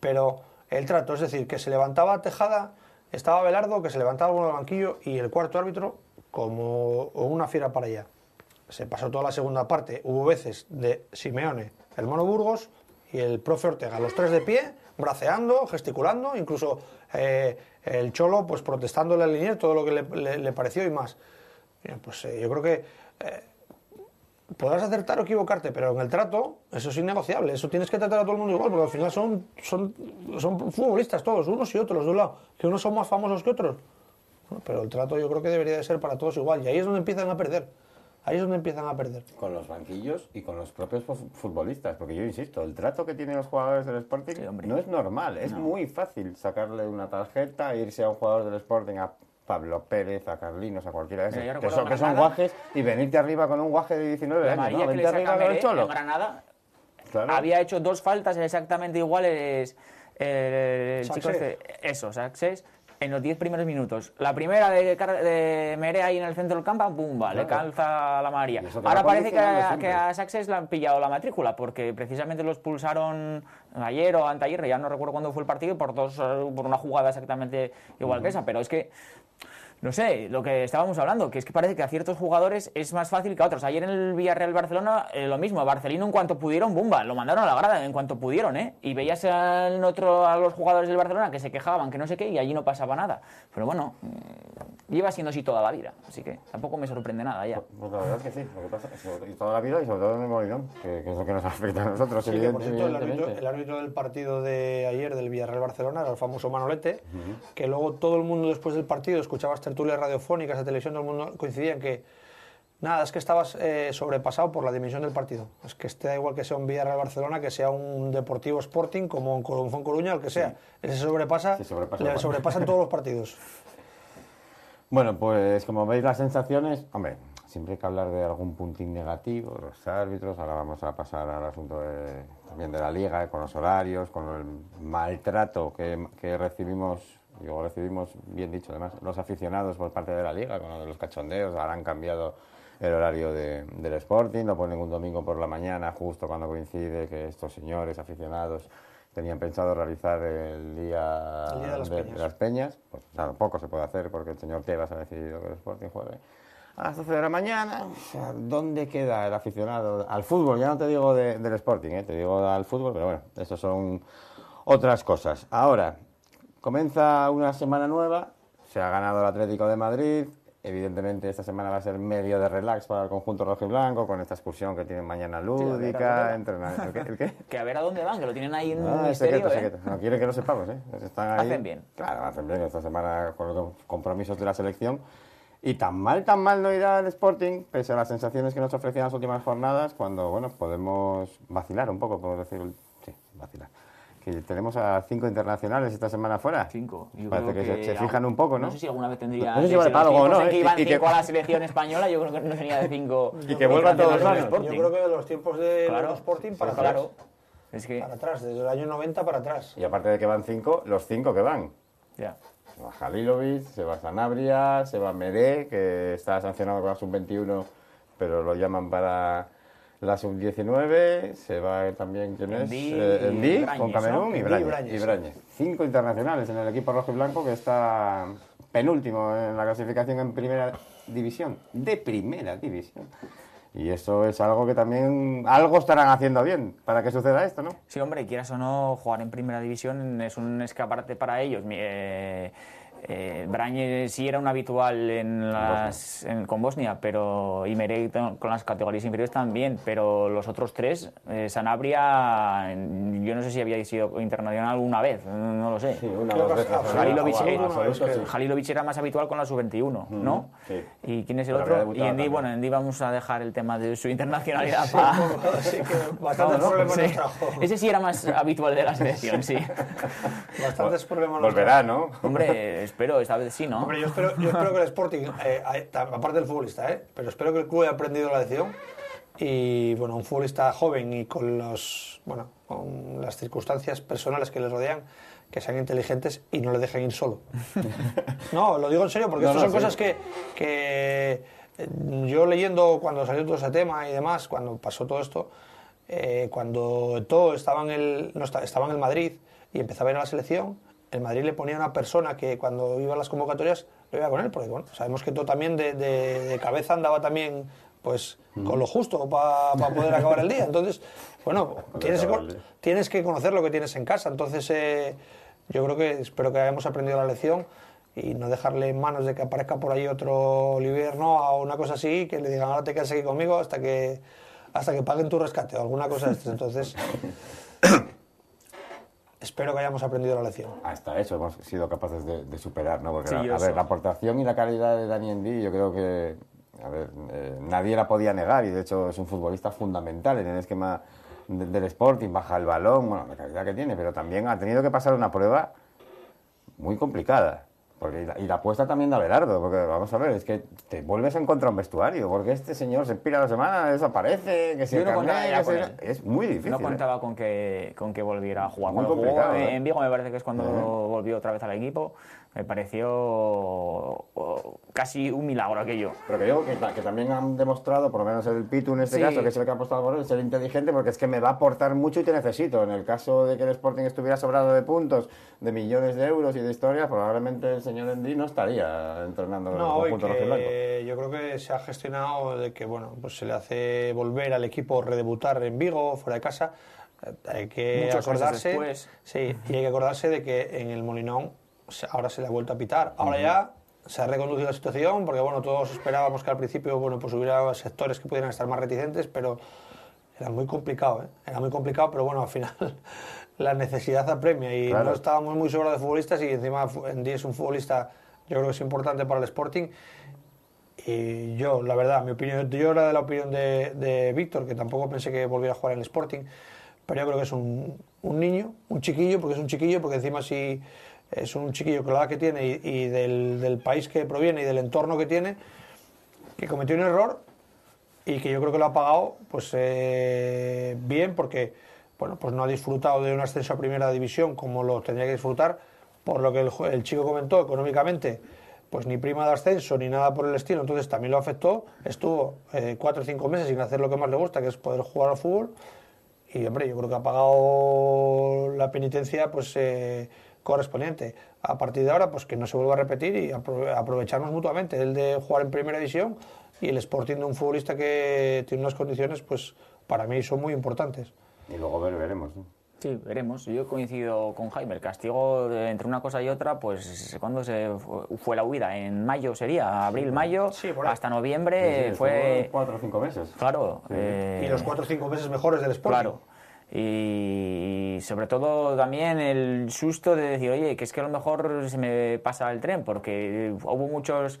pero el trato, es decir, que se levantaba Tejada, estaba Velardo, que se levantaba uno del banquillo y el cuarto árbitro como una fiera para allá se pasó toda la segunda parte. Hubo veces de Simeone, el Mono Burgos y el profe Ortega, los tres de pie, braceando, gesticulando, incluso eh, el Cholo pues protestándole la línea, todo lo que le, pareció y más. Eh, pues eh, yo creo que podrás acertar o equivocarte, pero en el trato eso es innegociable, eso tienes que tratar a todo el mundo igual, porque al final son, son, son futbolistas todos, unos y otros de un lado, que unos son más famosos que otros. pero el trato yo creo que debería de ser para todos igual, y ahí es donde empiezan a perder. Ahí es donde empiezan a perder. Con los banquillos y con los propios futbolistas, porque yo insisto, el trato que tienen los jugadores del Sporting no es normal. Es muy fácil sacarle una tarjeta, irse a un jugador del Sporting a Pablo Pérez, a Carlinos, a cualquiera de esos, que son, guajes, y venirte arriba con un guaje de 19 años, ¿no? el Cholo. había hecho dos faltas exactamente iguales eh, el, este, eso, en los 10 primeros minutos. La primera de, de, Merea ahí en el centro del campo, ¡pum! le calza la María. Ahora parece que, a, que Saxes le han pillado la matrícula, porque precisamente los pulsaron ayer o anteayer, ya no recuerdo cuándo fue el partido, por, dos, eh, por una jugada exactamente igual que esa. Pero es que no sé, lo que estábamos hablando, que es que parece que a ciertos jugadores es más fácil que a otros. Ayer en el Villarreal Barcelona, eh, lo mismo, Barcelino en cuanto pudieron, bumba, lo mandaron a la grada en cuanto pudieron, ¿eh? Y veías otro, a los jugadores del Barcelona que se quejaban, que no sé qué, y allí no pasaba nada. Pero bueno, mm, lleva siendo así toda la vida, así que tampoco me sorprende nada ya. Pues, pues la verdad es que sí, lo que pasa es toda la vida y sobre todo en el que, es lo que nos afecta a nosotros. evidentemente el, árbitro, del partido de ayer del Villarreal Barcelona era el famoso Manolete, que luego todo el mundo después del partido escuchaba hasta tertulias radiofónicas de televisión del mundo coincidían que nada, es que estabas eh, sobrepasado por la dimensión del partido. Es que esté da igual que sea un Villarreal Barcelona, que sea un Deportivo Sporting, como un colón Coruña, el que sea. Ese sobrepasa, se sobrepasan todos los partidos. Bueno, pues como veis las sensaciones, hombre, siempre hay que hablar de algún puntín negativo, los árbitros, ahora vamos a pasar al asunto también de la liga, con los horarios, con el maltrato que, que recibimos luego recibimos, bien dicho además, los aficionados por parte de la liga, con los cachondeos, ahora han cambiado el horario del Sporting, lo ponen un domingo por la mañana, justo cuando coincide que estos señores aficionados tenían pensado realizar el día, de, las peñas, pues se puede hacer porque el señor Tebas ha decidido que el Sporting juegue a las 12 de la mañana. ¿dónde queda el aficionado al fútbol? Ya no te digo de, del Sporting, ¿eh? te digo al fútbol, pero bueno, estas son otras cosas. Ahora, Comienza una semana nueva, se ha ganado el Atlético de Madrid, evidentemente esta semana va a ser medio de relax para el conjunto rojo y blanco, con esta excursión que tienen mañana lúdica, entrenar... qué? Que a ver a dónde van, que lo tienen ahí en un misterio, secreto, ¿eh? secreto. No quieren que lo sepamos, ¿eh? Pues están ahí. Hacen bien. Claro, hacen bien esta semana con los compromisos de la selección. Y tan mal, tan mal no irá el Sporting, pese a las sensaciones que nos ofrecían las últimas jornadas, cuando, bueno, podemos vacilar un poco, por decir, sí, vacilar tenemos a cinco internacionales esta semana fuera. Cinco. Parece que, se, fijan un poco, ¿no? No sé si alguna vez tendría. No sé si Que ¿eh? y, que... a la selección española, yo creo que no sería de cinco. y que vuelvan todos los Sporting. Yo creo que de los tiempos de Sporting para atrás. Para atrás, desde el año 90 para atrás. Y aparte de que van cinco, los cinco que van. Ya. Se va Jalilovic, se va Sanabria, se va Mede que está sancionado con la sub-21, pero lo llaman para la sub-19 se va también, ¿quién es? con eh, eh, Camerún y, Brañez, Cinco internacionales en el equipo rojo y blanco que está penúltimo en la clasificación en primera división. De primera división. Y eso es algo que también algo estarán haciendo bien para que suceda esto, ¿no? Sí, hombre, quieras o no, jugar en primera división es un escaparate para ellos. Eh, eh, Brañe sí era un habitual en las, con Bosnia, pero y con las categorías inferiores también, pero los otros tres, eh, Sanabria, yo no sé si había sido internacional alguna vez, no lo sé. Jalilovic, era más habitual con la sub-21, ¿no? ¿Y quién es el otro? Y bueno, Andy vamos a dejar el tema de su internacionalidad Ese sí era más habitual de la selección, sí. Bastantes problemas Volverá, ¿no? Hombre, pero esta vez sí, ¿no? Hombre, yo espero, que el Sporting, eh, eh, aparte del futbolista, eh, pero espero que el club haya aprendido la lección y bueno, un futbolista joven y con, los, bueno, con las circunstancias personales que le rodean, que sean inteligentes y no le dejen ir solo. no, lo digo en serio, porque no, son cosas que, que, yo leyendo cuando salió todo ese tema y demás, cuando pasó todo esto, cuando todo estaba en el, no, estaba en el Madrid y empezaba a ir a la selección, el Madrid le ponía una persona que cuando iba a las convocatorias lo iba con él, porque bueno, sabemos que tú también de, cabeza andaba también pues con lo justo para poder acabar el día. Entonces, bueno, tienes, que, conocer lo que tienes en casa. Entonces, eh, yo creo que espero que hayamos aprendido la lección y no dejarle en manos de que aparezca por ahí otro Olivier ¿no? o una cosa así, que le digan ahora te quedas aquí conmigo hasta que hasta que paguen tu rescate o alguna cosa de estas. Entonces, espero que hayamos aprendido la lección. Hasta ah, eso hemos sido capaces de, superar, ¿no? Porque, la, a ver, la aportación y la calidad de Dani D, yo creo que, eh, nadie la podía negar y de hecho es un futbolista fundamental en el esquema del Sporting, baja el balón, bueno, la calidad que tiene, pero también ha tenido que pasar una prueba muy complicada. Porque, y, la, apuesta también de Abelardo, porque vamos a ver, es que te vuelves a encontrar un vestuario, porque este señor se pira la semana, desaparece, que se, no Es muy difícil. No ¿eh? contaba con, que, con que volviera a jugar. Eh, ¿eh? en Vigo me parece que es cuando volvió otra vez al equipo. Me pareció oh, casi un milagro aquello. Pero que que, también han demostrado, por lo menos el Pitu en este caso, que es el que ha apostado por él, ser inteligente, porque es que me va a aportar mucho y te necesito. En el caso de que el Sporting estuviera sobrado de puntos, de millones de euros y de historia, probablemente el señor Endí no estaría entrenando Yo creo que se ha gestionado de que, bueno, pues se le hace volver al equipo redebutar en Vigo, fuera de casa. Eh, hay que acordarse. Sí, y hay que acordarse de que en el Molinón ahora se le ha vuelto a pitar. Ahora ya se ha reconducido la situación porque, bueno, todos esperábamos que al principio, bueno, pues hubiera sectores que pudieran estar más reticentes, pero era muy complicado, ¿eh? Era muy complicado, pero bueno, al final la necesidad apremia y no estábamos muy sobrados de futbolistas y encima en 10 un futbolista, yo creo que es importante para el Sporting. Y yo, la verdad, mi opinión, yo era de la opinión de, Víctor, que tampoco pensé que volviera a jugar en el Sporting, pero yo creo que es un, niño, un chiquillo, porque es un chiquillo, porque encima si... Sí, es un chiquillo que la edad que tiene y, del, país que proviene y del entorno que tiene, que cometió un error y que yo creo que lo ha pagado pues eh, bien porque bueno, pues no ha disfrutado de un ascenso a primera división como lo tendría que disfrutar, por lo que el, chico comentó económicamente, pues ni prima de ascenso ni nada por el estilo, entonces también lo afectó, estuvo eh, cuatro o cinco meses sin hacer lo que más le gusta, que es poder jugar al fútbol, y hombre, yo creo que ha pagado la penitencia pues... Eh, correspondiente. A partir de ahora, pues que no se vuelva a repetir y aprovecharnos mutuamente, el de jugar en primera división y el Sporting de un futbolista que tiene unas condiciones, pues para mí son muy importantes. Y luego veremos. ¿no? Sí, veremos. Yo coincido con Jaime. El castigo entre una cosa y otra, pues cuando se fue la huida, en mayo sería, abril, mayo, hasta noviembre fue cuatro o cinco meses. Claro. Eh, y los cuatro o cinco meses mejores del Sporting. Claro y sobre todo también el susto de decir, oye, que es que a lo mejor se me pasa el tren, porque hubo muchos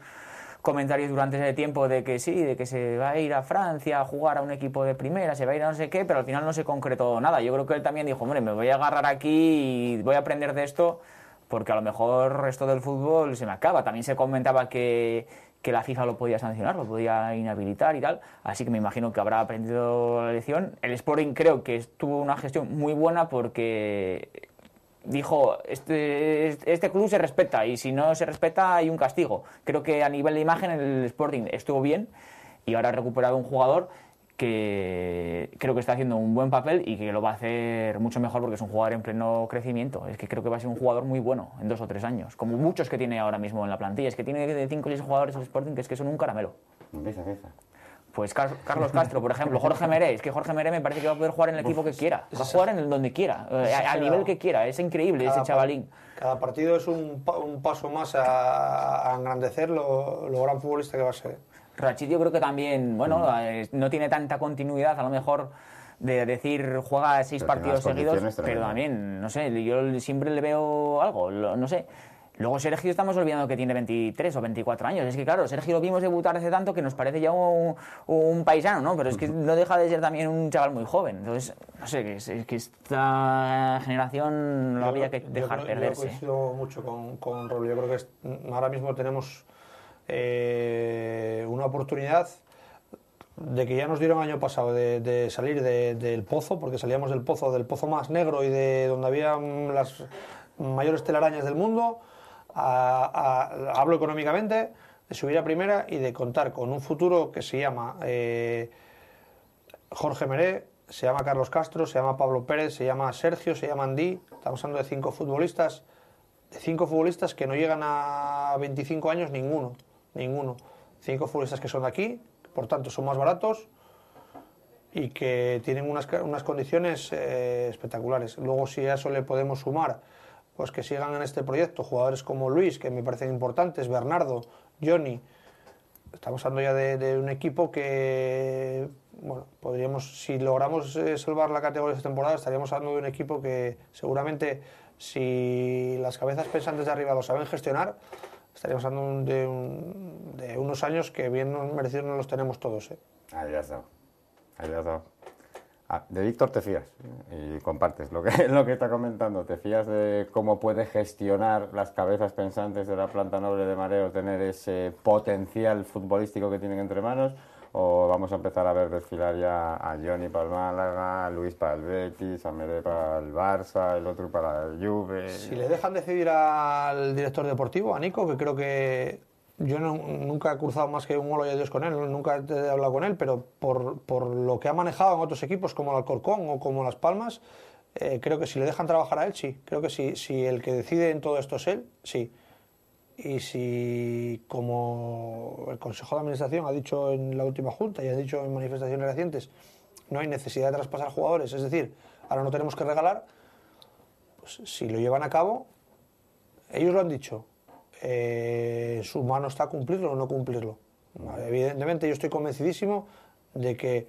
comentarios durante ese tiempo de que sí, de que se va a ir a Francia a jugar a un equipo de primera, se va a ir a no sé qué, pero al final no se concretó nada. Yo creo que él también dijo, hombre, me voy a agarrar aquí y voy a aprender de esto, porque a lo mejor el resto del fútbol se me acaba. También se comentaba que que la FIFA lo podía sancionar, lo podía inhabilitar y tal. Así que me imagino que habrá aprendido la lección. El Sporting creo que tuvo una gestión muy buena porque dijo, este, este, este club se respeta y si no se respeta hay un castigo. Creo que a nivel de imagen el Sporting estuvo bien y ahora ha recuperado un jugador que creo que está haciendo un buen papel y que lo va a hacer mucho mejor porque es un jugador en pleno crecimiento. Es que creo que va a ser un jugador muy bueno en dos o tres años, como muchos que tiene ahora mismo en la plantilla. Es que tiene de 5 o 6 jugadores al Sporting que es que son un caramelo. Pues Carlos Castro, por ejemplo, Jorge Meré, es que Jorge Meré me parece que va a poder jugar en el equipo que quiera, va a jugar en el donde quiera, eh, a nivel que quiera, es increíble ese chavalín. Cada partido es un, paso más a, a engrandecer lo, lo gran futbolista que va a ser. Rachid yo creo que también, bueno, mm. eh, no tiene tanta continuidad, a lo mejor de decir juega seis partidos seguidos, pero también, no sé, yo siempre le veo algo, no sé. Luego Sergio estamos olvidando que tiene 23 o 24 años. Es que claro, Sergio lo vimos debutar hace tanto que nos parece ya un, paisano, ¿no? Pero es que no deja de ser también un chaval muy joven. Entonces, no sé, es, que esta generación no había que dejar perderse. Yo mucho con, con Yo creo que ahora mismo tenemos eh, una oportunidad de que ya nos dieron año pasado de, salir del pozo, porque salíamos del pozo, del pozo más negro y de donde había las mayores telarañas del mundo, hablo económicamente, de subir a primera y de contar con un futuro que se llama eh, Jorge Meré, se llama Carlos Castro, se llama Pablo Pérez, se llama Sergio, se llama Andy, estamos hablando de cinco futbolistas, de cinco futbolistas que no llegan a 25 años ninguno ninguno. Cinco futbolistas que son de aquí, por tanto son más baratos y que tienen unas, condiciones eh, espectaculares. Luego si a eso le podemos sumar pues que sigan en este proyecto jugadores como Luis, que me parecen importantes, Bernardo, Johnny. Estamos hablando ya de, de un equipo que, bueno, podríamos, si logramos eh, salvar la categoría de esta temporada, estaríamos hablando de un equipo que seguramente, si las cabezas pensantes de arriba lo saben gestionar, estaríamos hablando de, unos años que bien merecidos no los tenemos todos. ¿eh? Ahí ya está. Ahí ah, de Víctor te fías y compartes lo que, lo que está comentando. Te fías de cómo puede gestionar las cabezas pensantes de la planta noble de Mareo, tener ese potencial futbolístico que tienen entre manos o vamos a empezar a ver desfilar ya a Johnny para el Málaga, a Luis para el Betis, a Mered para el Barça, el otro para el Juve. Si le dejan decidir al director deportivo, a Nico, que creo que yo nunca he cruzado más que un holo y dios con él, nunca he hablado con él, pero por, lo que ha manejado en otros equipos como el Alcorcón o como Las Palmas, eh, creo que si le dejan trabajar a él, sí. Creo que si, si el que decide en todo esto es él, sí. Y si, como el Consejo de Administración ha dicho en la última junta y ha dicho en manifestaciones recientes, no hay necesidad de traspasar jugadores, es decir, ahora no tenemos que regalar, pues si lo llevan a cabo, ellos lo han dicho, eh, su mano está cumplirlo o no cumplirlo. Evidentemente yo estoy convencidísimo de que,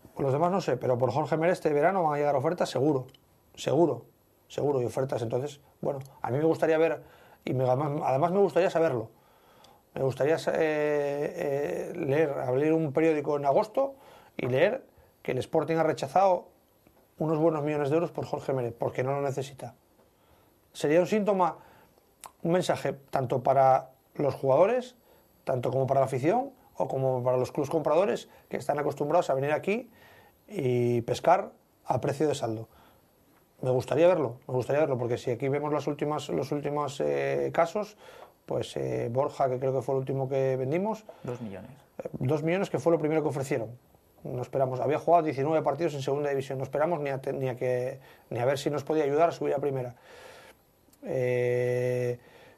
por pues los demás no sé, pero por Jorge Mereste este verano van a llegar ofertas seguro, seguro, seguro, y ofertas entonces, bueno, a mí me gustaría ver y además me gustaría saberlo. Me gustaría eh, eh, leer, abrir un periódico en agosto y leer que el Sporting ha rechazado unos buenos millones de euros por Jorge Mérez, porque no lo necesita. Sería un síntoma, un mensaje tanto para los jugadores, tanto como para la afición, o como para los clubes compradores que están acostumbrados a venir aquí y pescar a precio de saldo. Me gustaría verlo, me gustaría verlo, porque si aquí vemos las últimas, los últimos eh, casos, pues eh, Borja, que creo que fue el último que vendimos. Dos millones. Eh, dos millones, que fue lo primero que ofrecieron. No esperamos, había jugado 19 partidos en segunda división, no esperamos ni a, que, ni a ver si nos podía ayudar a subir a primera.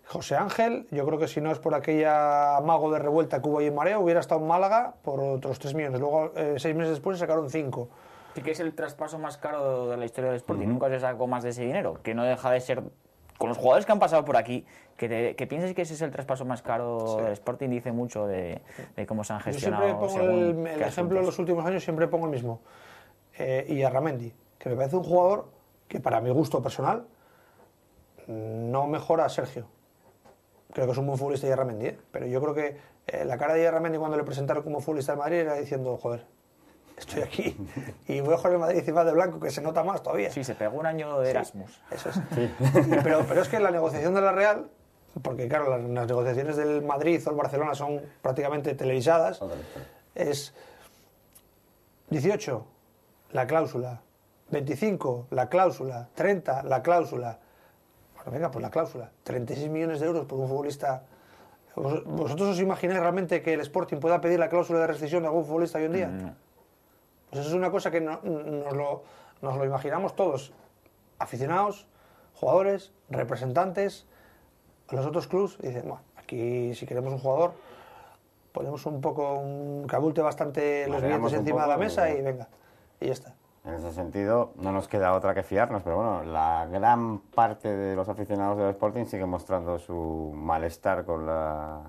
José Ángel, yo creo que si no es por aquella mago de revuelta que hubo ahí en Marea, hubiera estado en Málaga por otros tres millones. Luego, seis meses después, sacaron cinco que es el traspaso más caro de la historia del Sporting. Mm. Nunca se sacó más de ese dinero, que no deja de ser con los jugadores que han pasado por aquí, que, que pienses que ese es el traspaso más caro del Sporting, dice mucho de, cómo se han gestionado. Yo siempre pongo el, ejemplo en los últimos años, siempre pongo el mismo. Eh, y a Ramendi, que me parece un jugador que para mi gusto personal no mejora a Sergio. Creo que es un buen futbolista Yarramendi, ¿eh? pero yo creo que eh, la cara de Ramendi cuando le presentaron como futbolista al Madrid era diciendo, joder, estoy aquí y voy a jugar en Madrid encima de blanco, que se nota más todavía. Sí, se pegó un año de Erasmus. eso es. Pero, es que la negociación de la Real, porque claro, las, negociaciones del Madrid o el Barcelona son prácticamente televisadas, es 18, la cláusula, 25, la cláusula, 30, la cláusula. Bueno, venga, pues la cláusula, 36 millones de euros por un futbolista ¿Vosotros os imagináis realmente que el Sporting pueda pedir la cláusula de rescisión de algún futbolista hoy en día? Mm, pues eso es una cosa que nos, lo, imaginamos todos, aficionados, jugadores, representantes, los otros clubs, y dicen, bueno, aquí si queremos un jugador, ponemos un poco, un cabulte bastante los billetes encima de la mesa y venga, y ya está. En ese sentido, no nos queda otra que fiarnos, pero bueno, la gran parte de los aficionados del Sporting sigue mostrando su malestar con la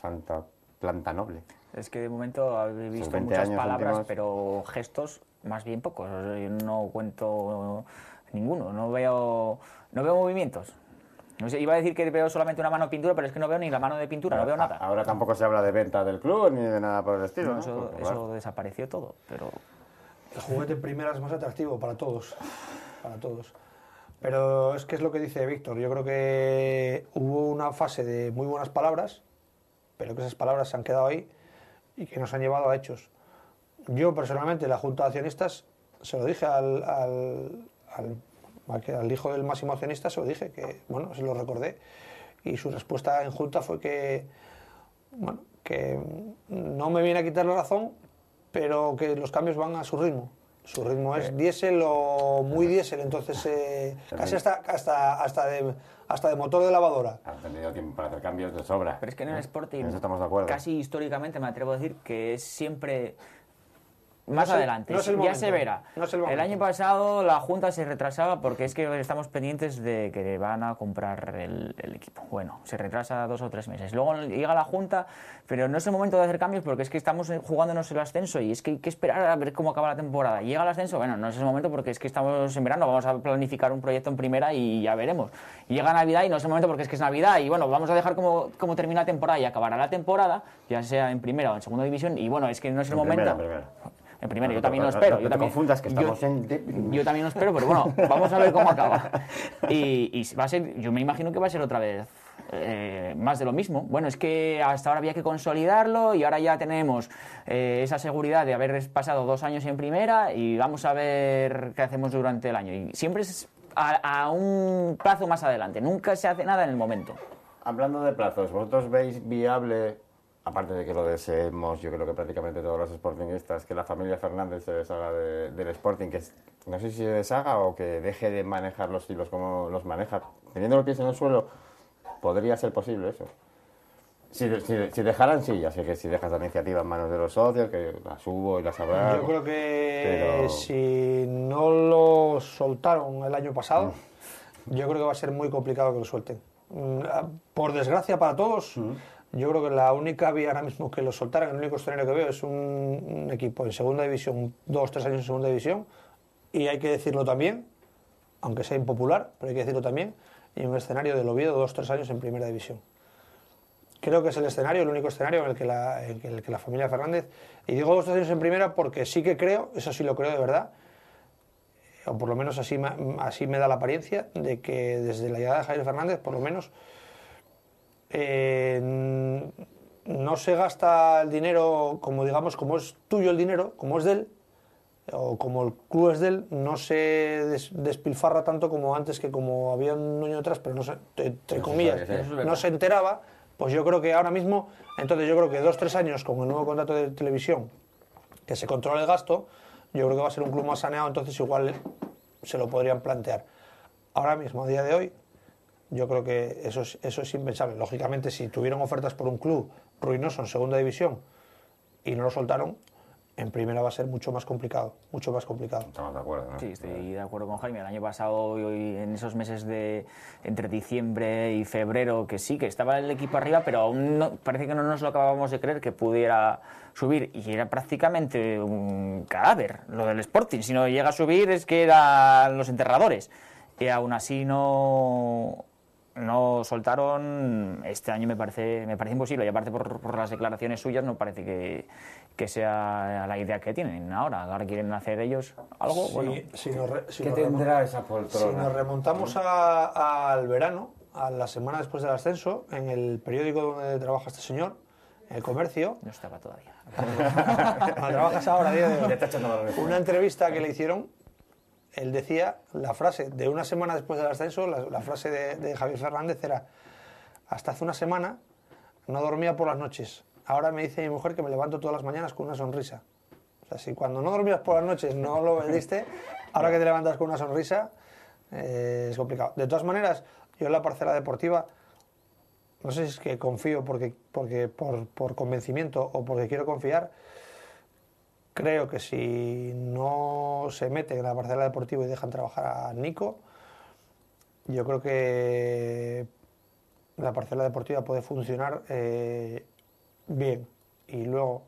santa planta noble. Es que de momento he visto muchas palabras, pero gestos más bien pocos. Yo no cuento ninguno, no veo, no veo movimientos. No iba a decir que veo solamente una mano de pintura, pero es que no veo ni la mano de pintura, no veo nada. Ahora tampoco se habla de venta del club ni de nada por el estilo. Eso, desapareció todo, pero... El juguete en primera es más atractivo para todos, para todos. Pero es que es lo que dice Víctor, yo creo que hubo una fase de muy buenas palabras, pero que esas palabras se han quedado ahí y que nos han llevado a hechos. Yo personalmente, la Junta de Accionistas, se lo dije al, al, hijo del máximo accionista, se lo dije, que bueno, se lo recordé. Y su respuesta en Junta fue que, bueno, que no me viene a quitar la razón, pero que los cambios van a su ritmo. Su ritmo es diésel o muy diésel, entonces eh, casi hasta, hasta, hasta, de, hasta de motor de lavadora. Han tenido tiempo para hacer cambios de sobra. Pero es que ¿Eh? en el Sporting, estamos casi históricamente me atrevo a decir que es siempre más adelante. ya se verá. el, año pasado la Junta se retrasaba porque es que estamos pendientes de que van a comprar el, equipo. Bueno, se retrasa dos o tres meses. Luego llega la Junta, pero no es el momento de hacer cambios porque es que estamos jugándonos el ascenso y es que hay que esperar a ver cómo acaba la temporada. Llega el ascenso, bueno, no es el momento porque es que estamos en verano, vamos a planificar un proyecto en primera y ya veremos. Llega Navidad y no es el momento porque es que es Navidad y bueno, vamos a dejar como, como termina la temporada y acabará la temporada, ya sea en primera o en segunda división y bueno, es que no es el momento en primero. yo también lo espero. yo también, que estamos en... Yo también lo espero, pero bueno, vamos a ver cómo acaba. Y, va a ser, yo me imagino que va a ser otra vez eh, más de lo mismo. Bueno, es que hasta ahora había que consolidarlo y ahora ya tenemos eh, esa seguridad de haber pasado dos años en primera y vamos a ver qué hacemos durante el año. Y siempre es a, a un plazo más adelante, nunca se hace nada en el momento. Hablando de plazos, ¿vosotros veis viable aparte de que lo deseemos, yo creo que prácticamente todos los sportingistas, que la familia Fernández se deshaga del Sporting, que no sé si se deshaga o que deje de manejar los hilos como los maneja. Teniendo los pies en el suelo, podría ser posible eso. Si, dejaran, sí, así que si dejas la iniciativa en manos de los socios, que la subo y la sabrá. Yo creo que si no lo soltaron el año pasado, mm. yo creo que va a ser muy complicado que lo suelten. Mm, ah, por desgracia para todos, mm. Yo creo que la única vía ahora mismo que lo soltaran, el único escenario que veo es un, equipo en segunda división, dos, tres años en segunda división, y hay que decirlo también, aunque sea impopular, pero hay que decirlo también, y un escenario de Oviedo, dos, tres años en primera división. Creo que es el escenario, el único escenario en el que la, en el que la familia Fernández, y digo dos, tres años en primera porque sí que creo, eso sí lo creo de verdad, o por lo menos así, así me da la apariencia, de que desde la llegada de Javier Fernández, por lo menos eh, no se gasta el dinero, como digamos, como es tuyo el dinero, como es de él, o como el club es de él, no se despilfarra tanto como antes que como había un año atrás, pero no se, entre comillas, no se enteraba, pues yo creo que ahora mismo, entonces yo creo que dos, tres años con el nuevo contrato de televisión, que se controle el gasto, yo creo que va a ser un club más saneado, entonces igual se lo podrían plantear. Ahora mismo, a día de hoy, yo creo que eso es, eso es impensable. Lógicamente, si tuvieron ofertas por un club ruinoso en segunda división y no lo soltaron, en primera va a ser mucho más complicado, mucho más complicado. Estamos de acuerdo, ¿no? Sí, estoy de acuerdo con Jaime. El año pasado, y en esos meses de entre diciembre y febrero, que sí, que estaba el equipo arriba, pero aún parece que no nos lo acabábamos de creer que pudiera subir. Y era prácticamente un cadáver lo del Sporting. Si no llega a subir es que eran los enterradores. Y aún así no, no soltaron este año me parece me parece imposible y aparte por, las declaraciones suyas no parece que, sea la idea que tienen ahora ahora quieren hacer ellos algo bueno si nos ¿Qué tendrá esa nos remontamos al verano a la semana después del ascenso en el periódico donde trabaja este señor el comercio no estaba todavía trabajas ahora una entrevista que le hicieron él decía la frase de una semana después del ascenso, la, frase de, Javier Fernández era, hasta hace una semana no dormía por las noches, ahora me dice mi mujer que me levanto todas las mañanas con una sonrisa. O sea, si cuando no dormías por las noches no lo vendiste, ahora que te levantas con una sonrisa, eh, es complicado. De todas maneras, yo en la parcela deportiva, no sé si es que confío porque, por convencimiento o porque quiero confiar, Creo que si no se mete en la parcela deportiva y dejan trabajar a Nico, yo creo que la parcela deportiva puede funcionar eh, bien. Y luego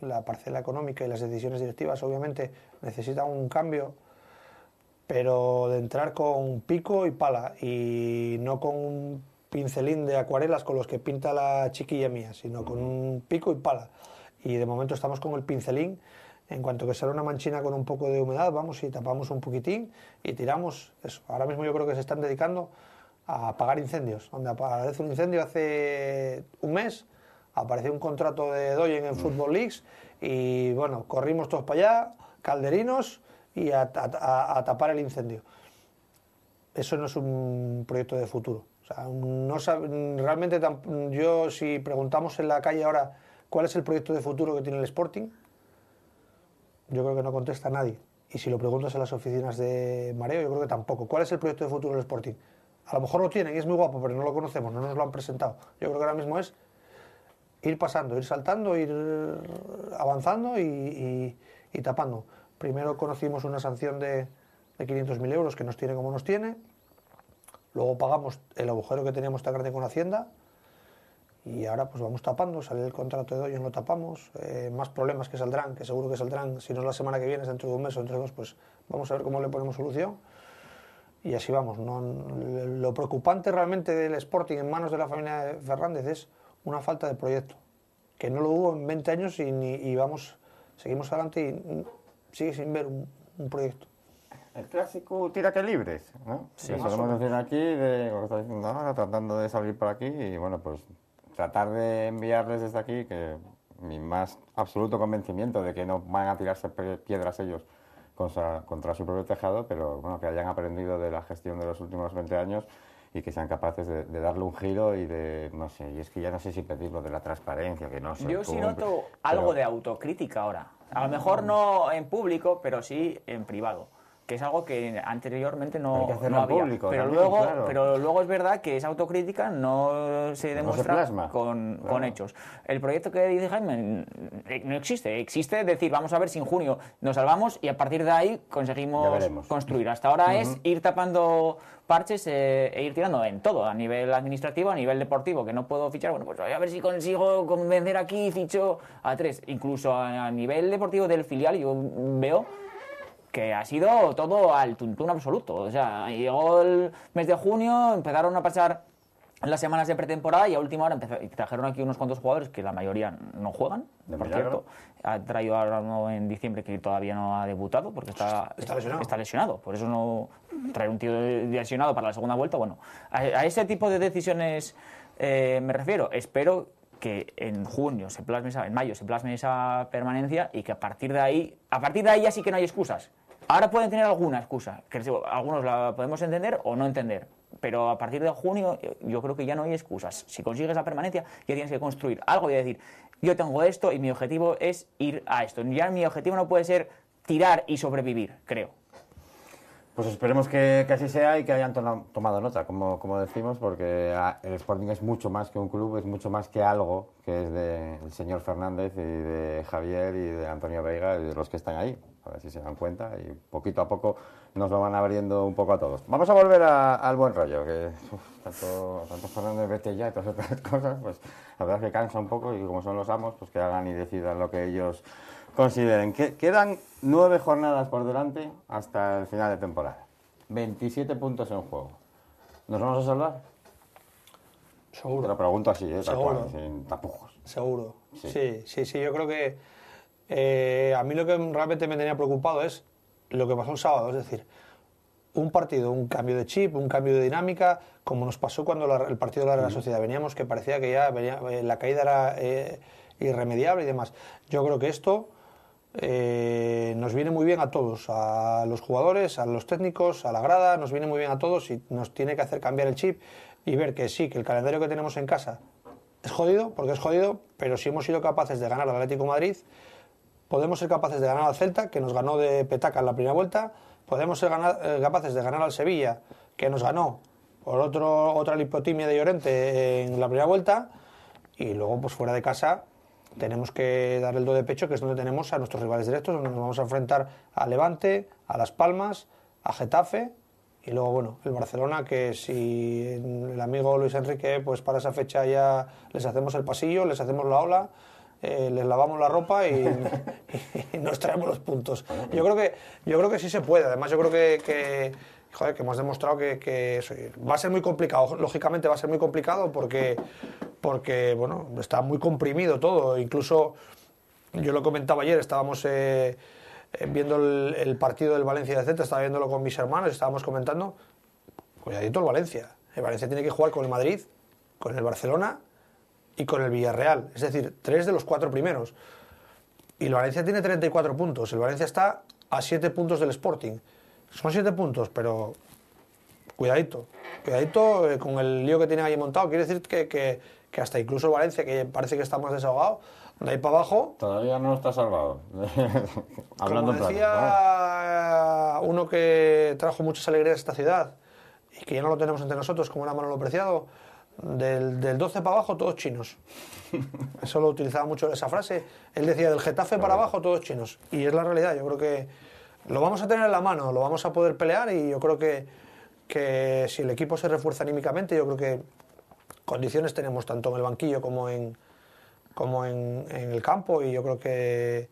la parcela económica y las decisiones directivas obviamente necesitan un cambio, pero de entrar con pico y pala y no con un pincelín de acuarelas con los que pinta la chiquilla mía, sino con un pico y pala y de momento estamos con el pincelín. En cuanto que sale una manchina con un poco de humedad, vamos y tapamos un poquitín y tiramos. Ahora mismo yo creo que se están dedicando a apagar incendios. Donde aparece un incendio hace un mes, aparece un contrato de Doyen en mm. Football Leagues y bueno, corrimos todos para allá, calderinos y a, tapar el incendio. Eso no es un proyecto de futuro. O sea, no realmente yo si preguntamos en la calle ahora ¿Cuál es el proyecto de futuro que tiene el Sporting? Yo creo que no contesta nadie. Y si lo preguntas en las oficinas de Mareo, yo creo que tampoco. ¿Cuál es el proyecto de futuro del Sporting? A lo mejor lo tienen y es muy guapo, pero no lo conocemos, no nos lo han presentado. Yo creo que ahora mismo es ir pasando, ir saltando, ir eh, avanzando y, tapando. Primero conocimos una sanción de, de 500.000 euros que nos tiene como nos tiene. Luego pagamos el agujero que teníamos tan grande con Hacienda y ahora pues vamos tapando, sale el contrato de no lo tapamos, eh, más problemas que saldrán, que seguro que saldrán, si no es la semana que viene, es dentro de un mes o dentro de dos, pues vamos a ver cómo le ponemos solución y así vamos. No, lo preocupante realmente del Sporting en manos de la familia de Fernández es una falta de proyecto, que no lo hubo en 20 años y, vamos, seguimos adelante y sigue sin ver un, proyecto. El clásico que libres, ¿no? Sí, Eso lo hemos aquí, que está diciendo tratando de salir por aquí y bueno, pues tratar de enviarles desde aquí que mi más absoluto convencimiento de que no van a tirarse piedras ellos contra, su propio tejado, pero bueno, que hayan aprendido de la gestión de los últimos 20 años y que sean capaces de, darle un giro y de, no sé, y es que ya no sé si pedirlo de la transparencia, que no sé. Yo sí noto algo de autocrítica ahora. A lo mejor mm. no en público, pero sí en privado que es algo que anteriormente no, había. Público, pero, luego, pero luego es verdad que esa autocrítica no se demuestra con, con, hechos. El proyecto que dice Jaime eh, no existe. Existe decir, vamos a ver si en junio nos salvamos y a partir de ahí conseguimos construir. Hasta ahora es ir tapando parches eh, e ir tirando en todo, a nivel administrativo, a nivel deportivo, que no puedo fichar, bueno, pues a ver si consigo convencer aquí, ficho a tres, incluso a, a nivel deportivo del filial, yo veo que ha sido todo al tuntún absoluto. O sea, llegó el mes de junio, empezaron a pasar las semanas de pretemporada y a última hora trajeron aquí unos cuantos jugadores que la mayoría no juegan, de por cierto. Ha traído ahora uno en diciembre que todavía no ha debutado porque está, está, lesionado. Por eso no traer un tío lesionado para la segunda vuelta, bueno. A, ese tipo de decisiones eh, me refiero. Espero que en junio se plasme esa, en mayo se plasme esa permanencia y que a partir de ahí, a partir de ahí ya sí que no hay excusas. Ahora pueden tener alguna excusa, que algunos la podemos entender o no entender, pero a partir de junio eh, yo creo que ya no hay excusas. Si consigues la permanencia, ya tienes que construir algo y decir, yo tengo esto y mi objetivo es ir a esto. Ya mi objetivo no puede ser tirar y sobrevivir, creo. Pues esperemos que, así sea y que hayan tomado nota, como, decimos, porque ah, el Sporting es mucho más que un club, es mucho más que algo que es del señor Fernández y de Javier y de Antonio Veiga y de los que están ahí a ver si se dan cuenta y poquito a poco nos lo van abriendo un poco a todos. Vamos a volver al buen rollo, que uf, tanto, tanto de ya y todas otras cosas, pues la verdad es que cansa un poco y como son los amos, pues que hagan y decidan lo que ellos consideren. quedan nueve jornadas por delante hasta el final de temporada. 27 puntos en juego. ¿Nos vamos a salvar? Seguro. Te lo pregunto así, ¿eh? Seguro. sin tapujos. Seguro. sí, sí, sí, yo creo que eh, a mí lo que realmente me tenía preocupado es lo que pasó el sábado, es decir, un partido, un cambio de chip, un cambio de dinámica, como nos pasó cuando el partido de la Real Sociedad veníamos, que parecía que ya eh, la caída era eh, irremediable y demás. Yo creo que esto nos viene muy bien a todos, a los jugadores, a los técnicos, a la grada, nos viene muy bien a todos y nos tiene que hacer cambiar el chip y ver que sí, que el calendario que tenemos en casa es jodido, porque es jodido, pero si hemos sido capaces de ganar al Atlético Madrid, podemos ser capaces de ganar al Celta, que nos ganó de petaca en la primera vuelta, podemos ser eh, capaces de ganar al Sevilla, que nos ganó por otro, otra lipotimia de Llorente en la primera vuelta, y luego, pues fuera de casa, tenemos que dar el do de pecho, que es donde tenemos a nuestros rivales directos, donde nos vamos a enfrentar a Levante, a Las Palmas, a Getafe, y luego, bueno, el Barcelona, que si el amigo Luis Enrique, pues para esa fecha ya les hacemos el pasillo, les hacemos la ola eh, les lavamos la ropa y, nos traemos los puntos. Pues yo creo que, yo creo que sí se puede. Además, yo creo que, que, que hemos demostrado que, va a ser muy complicado. Lógicamente va a ser muy complicado porque, porque bueno, está muy comprimido todo. Incluso, yo lo comentaba ayer, estábamos... Eh, eh, viendo el, el, partido del Valencia de Z, estaba viéndolo con mis hermanos, estábamos comentando, cuidadito el Valencia. El Valencia tiene que jugar con el Madrid, con el Barcelona y con el Villarreal. Es decir, tres de los cuatro primeros. Y el Valencia tiene 34 puntos. El Valencia está a 7 puntos del Sporting. Son 7 puntos, pero cuidadito. Cuidadito eh, con el lío que tiene ahí montado. Quiere decir que, que, que hasta incluso el Valencia, que parece que está más desahogado, de ahí para abajo. Todavía no está salvado. Hablando como decía uno que trajo muchas alegrías a esta ciudad y que ya no lo tenemos entre nosotros, como mano lo Preciado del, 12 para abajo, todos chinos. Eso lo utilizaba mucho esa frase. Él decía, del Getafe para abajo, todos chinos. Y es la realidad. Yo creo que lo vamos a tener en la mano, lo vamos a poder pelear y yo creo que, que si el equipo se refuerza anímicamente, yo creo que condiciones tenemos tanto en el banquillo como en, como en, en el campo y yo creo que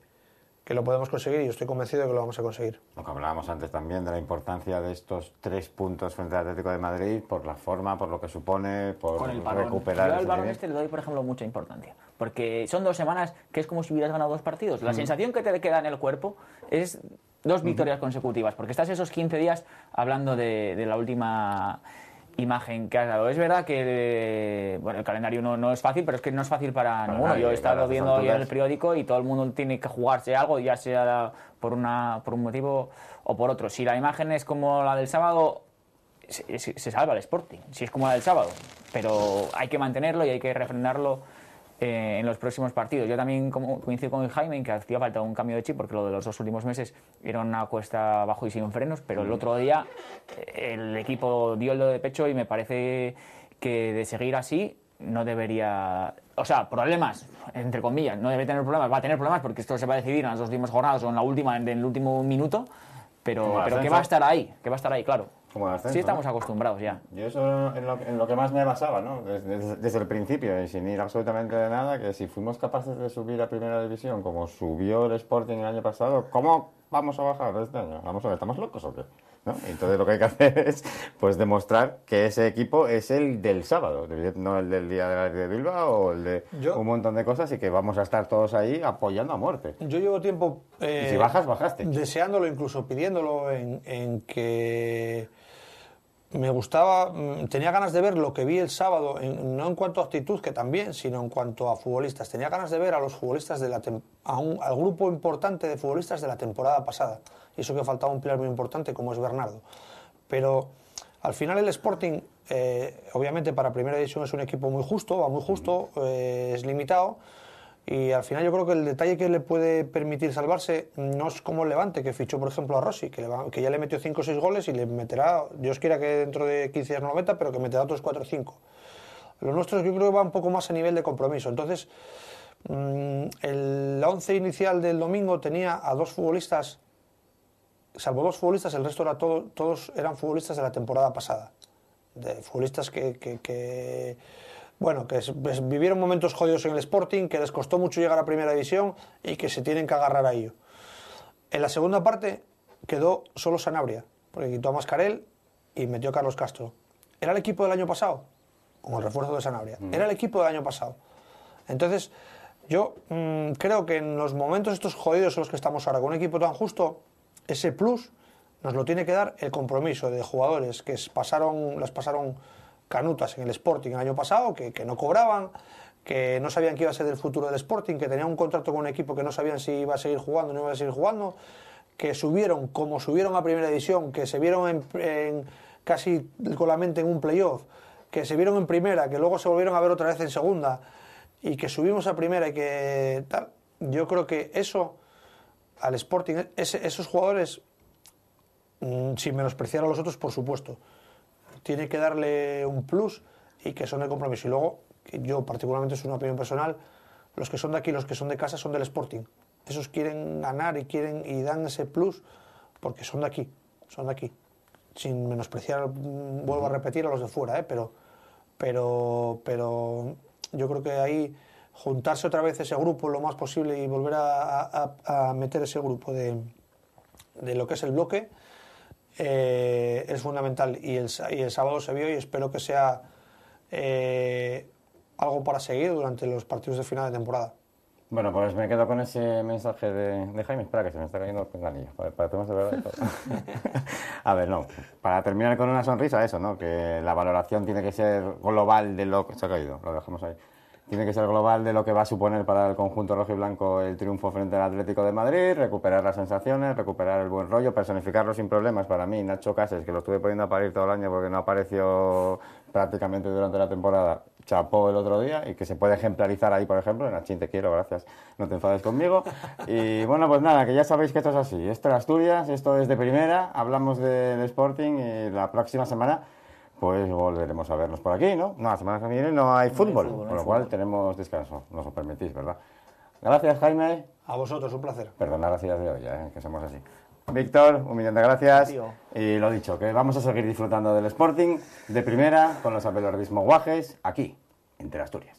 que lo podemos conseguir y estoy convencido de que lo vamos a conseguir. Lo que hablábamos antes también de la importancia de estos tres puntos frente al Atlético de Madrid, por la forma, por lo que supone, por Con el recuperar. Yo al balón este le doy, por ejemplo, mucha importancia, porque son dos semanas que es como si hubieras ganado dos partidos. La sensación que te queda en el cuerpo es dos victorias consecutivas, porque estás esos 15 días hablando de la última imagen que has dado. Es verdad que bueno, el calendario no, no es fácil, pero es que no es fácil para, ninguno. Yo he estado viendo el periódico y todo el mundo tiene que jugarse algo, ya sea por, una, por un motivo o por otro. Si la imagen es como la del sábado, se, salva el Sporting. Si es como la del sábado, pero hay que mantenerlo y hay que refrendarlo eh, en los próximos partidos. Yo también como, coincido con Jaime en que hacía falta un cambio de chip porque lo de los dos últimos meses era una cuesta abajo y sin frenos, pero el mm. otro día eh, el equipo dio el de pecho y me parece que de seguir así no debería, o sea, problemas, entre comillas, no debe tener problemas, va a tener problemas porque esto se va a decidir en las dos últimas jornadas o en la última, en el último minuto, pero, pero que va a estar ahí, que va a estar ahí, claro sí, estamos acostumbrados ya. Yo eso en lo, que más me basaba, ¿no? Desde, el principio, y sin ir absolutamente de nada, que si fuimos capaces de subir a primera división como subió el Sporting el año pasado, ¿cómo vamos a bajar este año? Vamos a ver, ¿estamos locos o qué? Entonces lo que hay que hacer es pues demostrar que ese equipo es el del sábado, no el del día de de Bilbao o el de un montón de cosas y que vamos a estar todos ahí apoyando a muerte. Yo llevo tiempo... y si eh, bajas, bajaste. Deseándolo, incluso pidiéndolo en que me gustaba, mm, tenía ganas de ver lo que vi el sábado, no en cuanto a actitud, que también, sino en cuanto a futbolistas. Tenía ganas de ver a los futbolistas, de al grupo importante de futbolistas de la temporada pasada. Y eso que faltaba un pilar muy importante, como es Bernardo. Pero al final el Sporting, eh, obviamente para primera edición es un equipo muy justo, va muy justo, eh, es limitado y al final yo creo que el detalle que le puede permitir salvarse no es como el Levante, que fichó por ejemplo a Rossi, que, que ya le metió 5 o 6 goles y le meterá, Dios quiera que dentro de 15 días no pero que meterá otros 4 o 5. Lo nuestro yo creo que va un poco más a nivel de compromiso. Entonces, mm, el once inicial del domingo tenía a dos futbolistas, salvo dos futbolistas, el resto era todo, todos eran futbolistas de la temporada pasada. futbolistas que bueno, que vivieron momentos jodidos en el Sporting, que les costó mucho llegar a Primera División y que se tienen que agarrar a ello. En la segunda parte quedó solo Sanabria, porque quitó a Mascarel y metió a Carlos Castro. Era el equipo del año pasado, con el refuerzo de Sanabria. Mm. Era el equipo del año pasado. Entonces, yo mm, creo que en los momentos estos jodidos en los que estamos ahora, con un equipo tan justo, ese plus nos lo tiene que dar el compromiso de jugadores que pasaron, las pasaron canutas en el Sporting el año pasado, que, no cobraban, que no sabían qué iba a ser el futuro del Sporting, que tenían un contrato con un equipo que no sabían si iba a seguir jugando o no iba a seguir jugando, que subieron como subieron a Primera División, que se vieron en, casi con la mente en un playoff, que se vieron en Primera, que luego se volvieron a ver otra vez en Segunda, y que subimos a Primera y que tal. Yo creo que eso al Sporting, esos jugadores, mm, sin menospreciar a los otros, por supuesto, tiene que darle un plus y que son de compromiso. Y luego, yo particularmente es una opinión personal, los que son de aquí, los que son de casa, son del Sporting. Esos quieren ganar y quieren y dan ese plus porque son de aquí, son de aquí. Sin menospreciar, mm, vuelvo a repetir, a los de fuera, ¿eh? pero, pero, pero yo creo que ahí juntarse otra vez ese grupo lo más posible y volver a, a meter ese grupo de, de lo que es el bloque eh, es fundamental y el, sábado se vio y espero que sea eh, algo para seguir durante los partidos de final de temporada. Bueno, pues me quedo con ese mensaje de, Jaime. Espera, que se me está cayendo el anillo. Para, a ver, no. Para terminar con una sonrisa, eso, ¿no? Que la valoración tiene que ser global de lo que se ha caído. Lo dejamos ahí tiene que ser global de lo que va a suponer para el conjunto rojo y blanco el triunfo frente al Atlético de Madrid, recuperar las sensaciones, recuperar el buen rollo, personificarlo sin problemas. Para mí, Nacho Cases, que lo estuve poniendo a parir todo el año porque no apareció prácticamente durante la temporada, chapó el otro día y que se puede ejemplarizar ahí, por ejemplo, en Achín te quiero, gracias, no te enfades conmigo. Y bueno, pues nada, que ya sabéis que esto es así. Esto es Asturias, esto es de primera, hablamos del Sporting y la próxima semana pues volveremos a vernos por aquí, ¿no? No, la semana que viene no hay fútbol, con lo cual tenemos descanso, nos lo permitís, ¿verdad? Gracias, Jaime. A vosotros, un placer. Perdona, gracias, ideas de hoy, ¿eh? que somos así. Víctor, un millón de gracias. Y lo dicho, que vamos a seguir disfrutando del Sporting de primera con los apelorbismo guajes aquí, entre Asturias.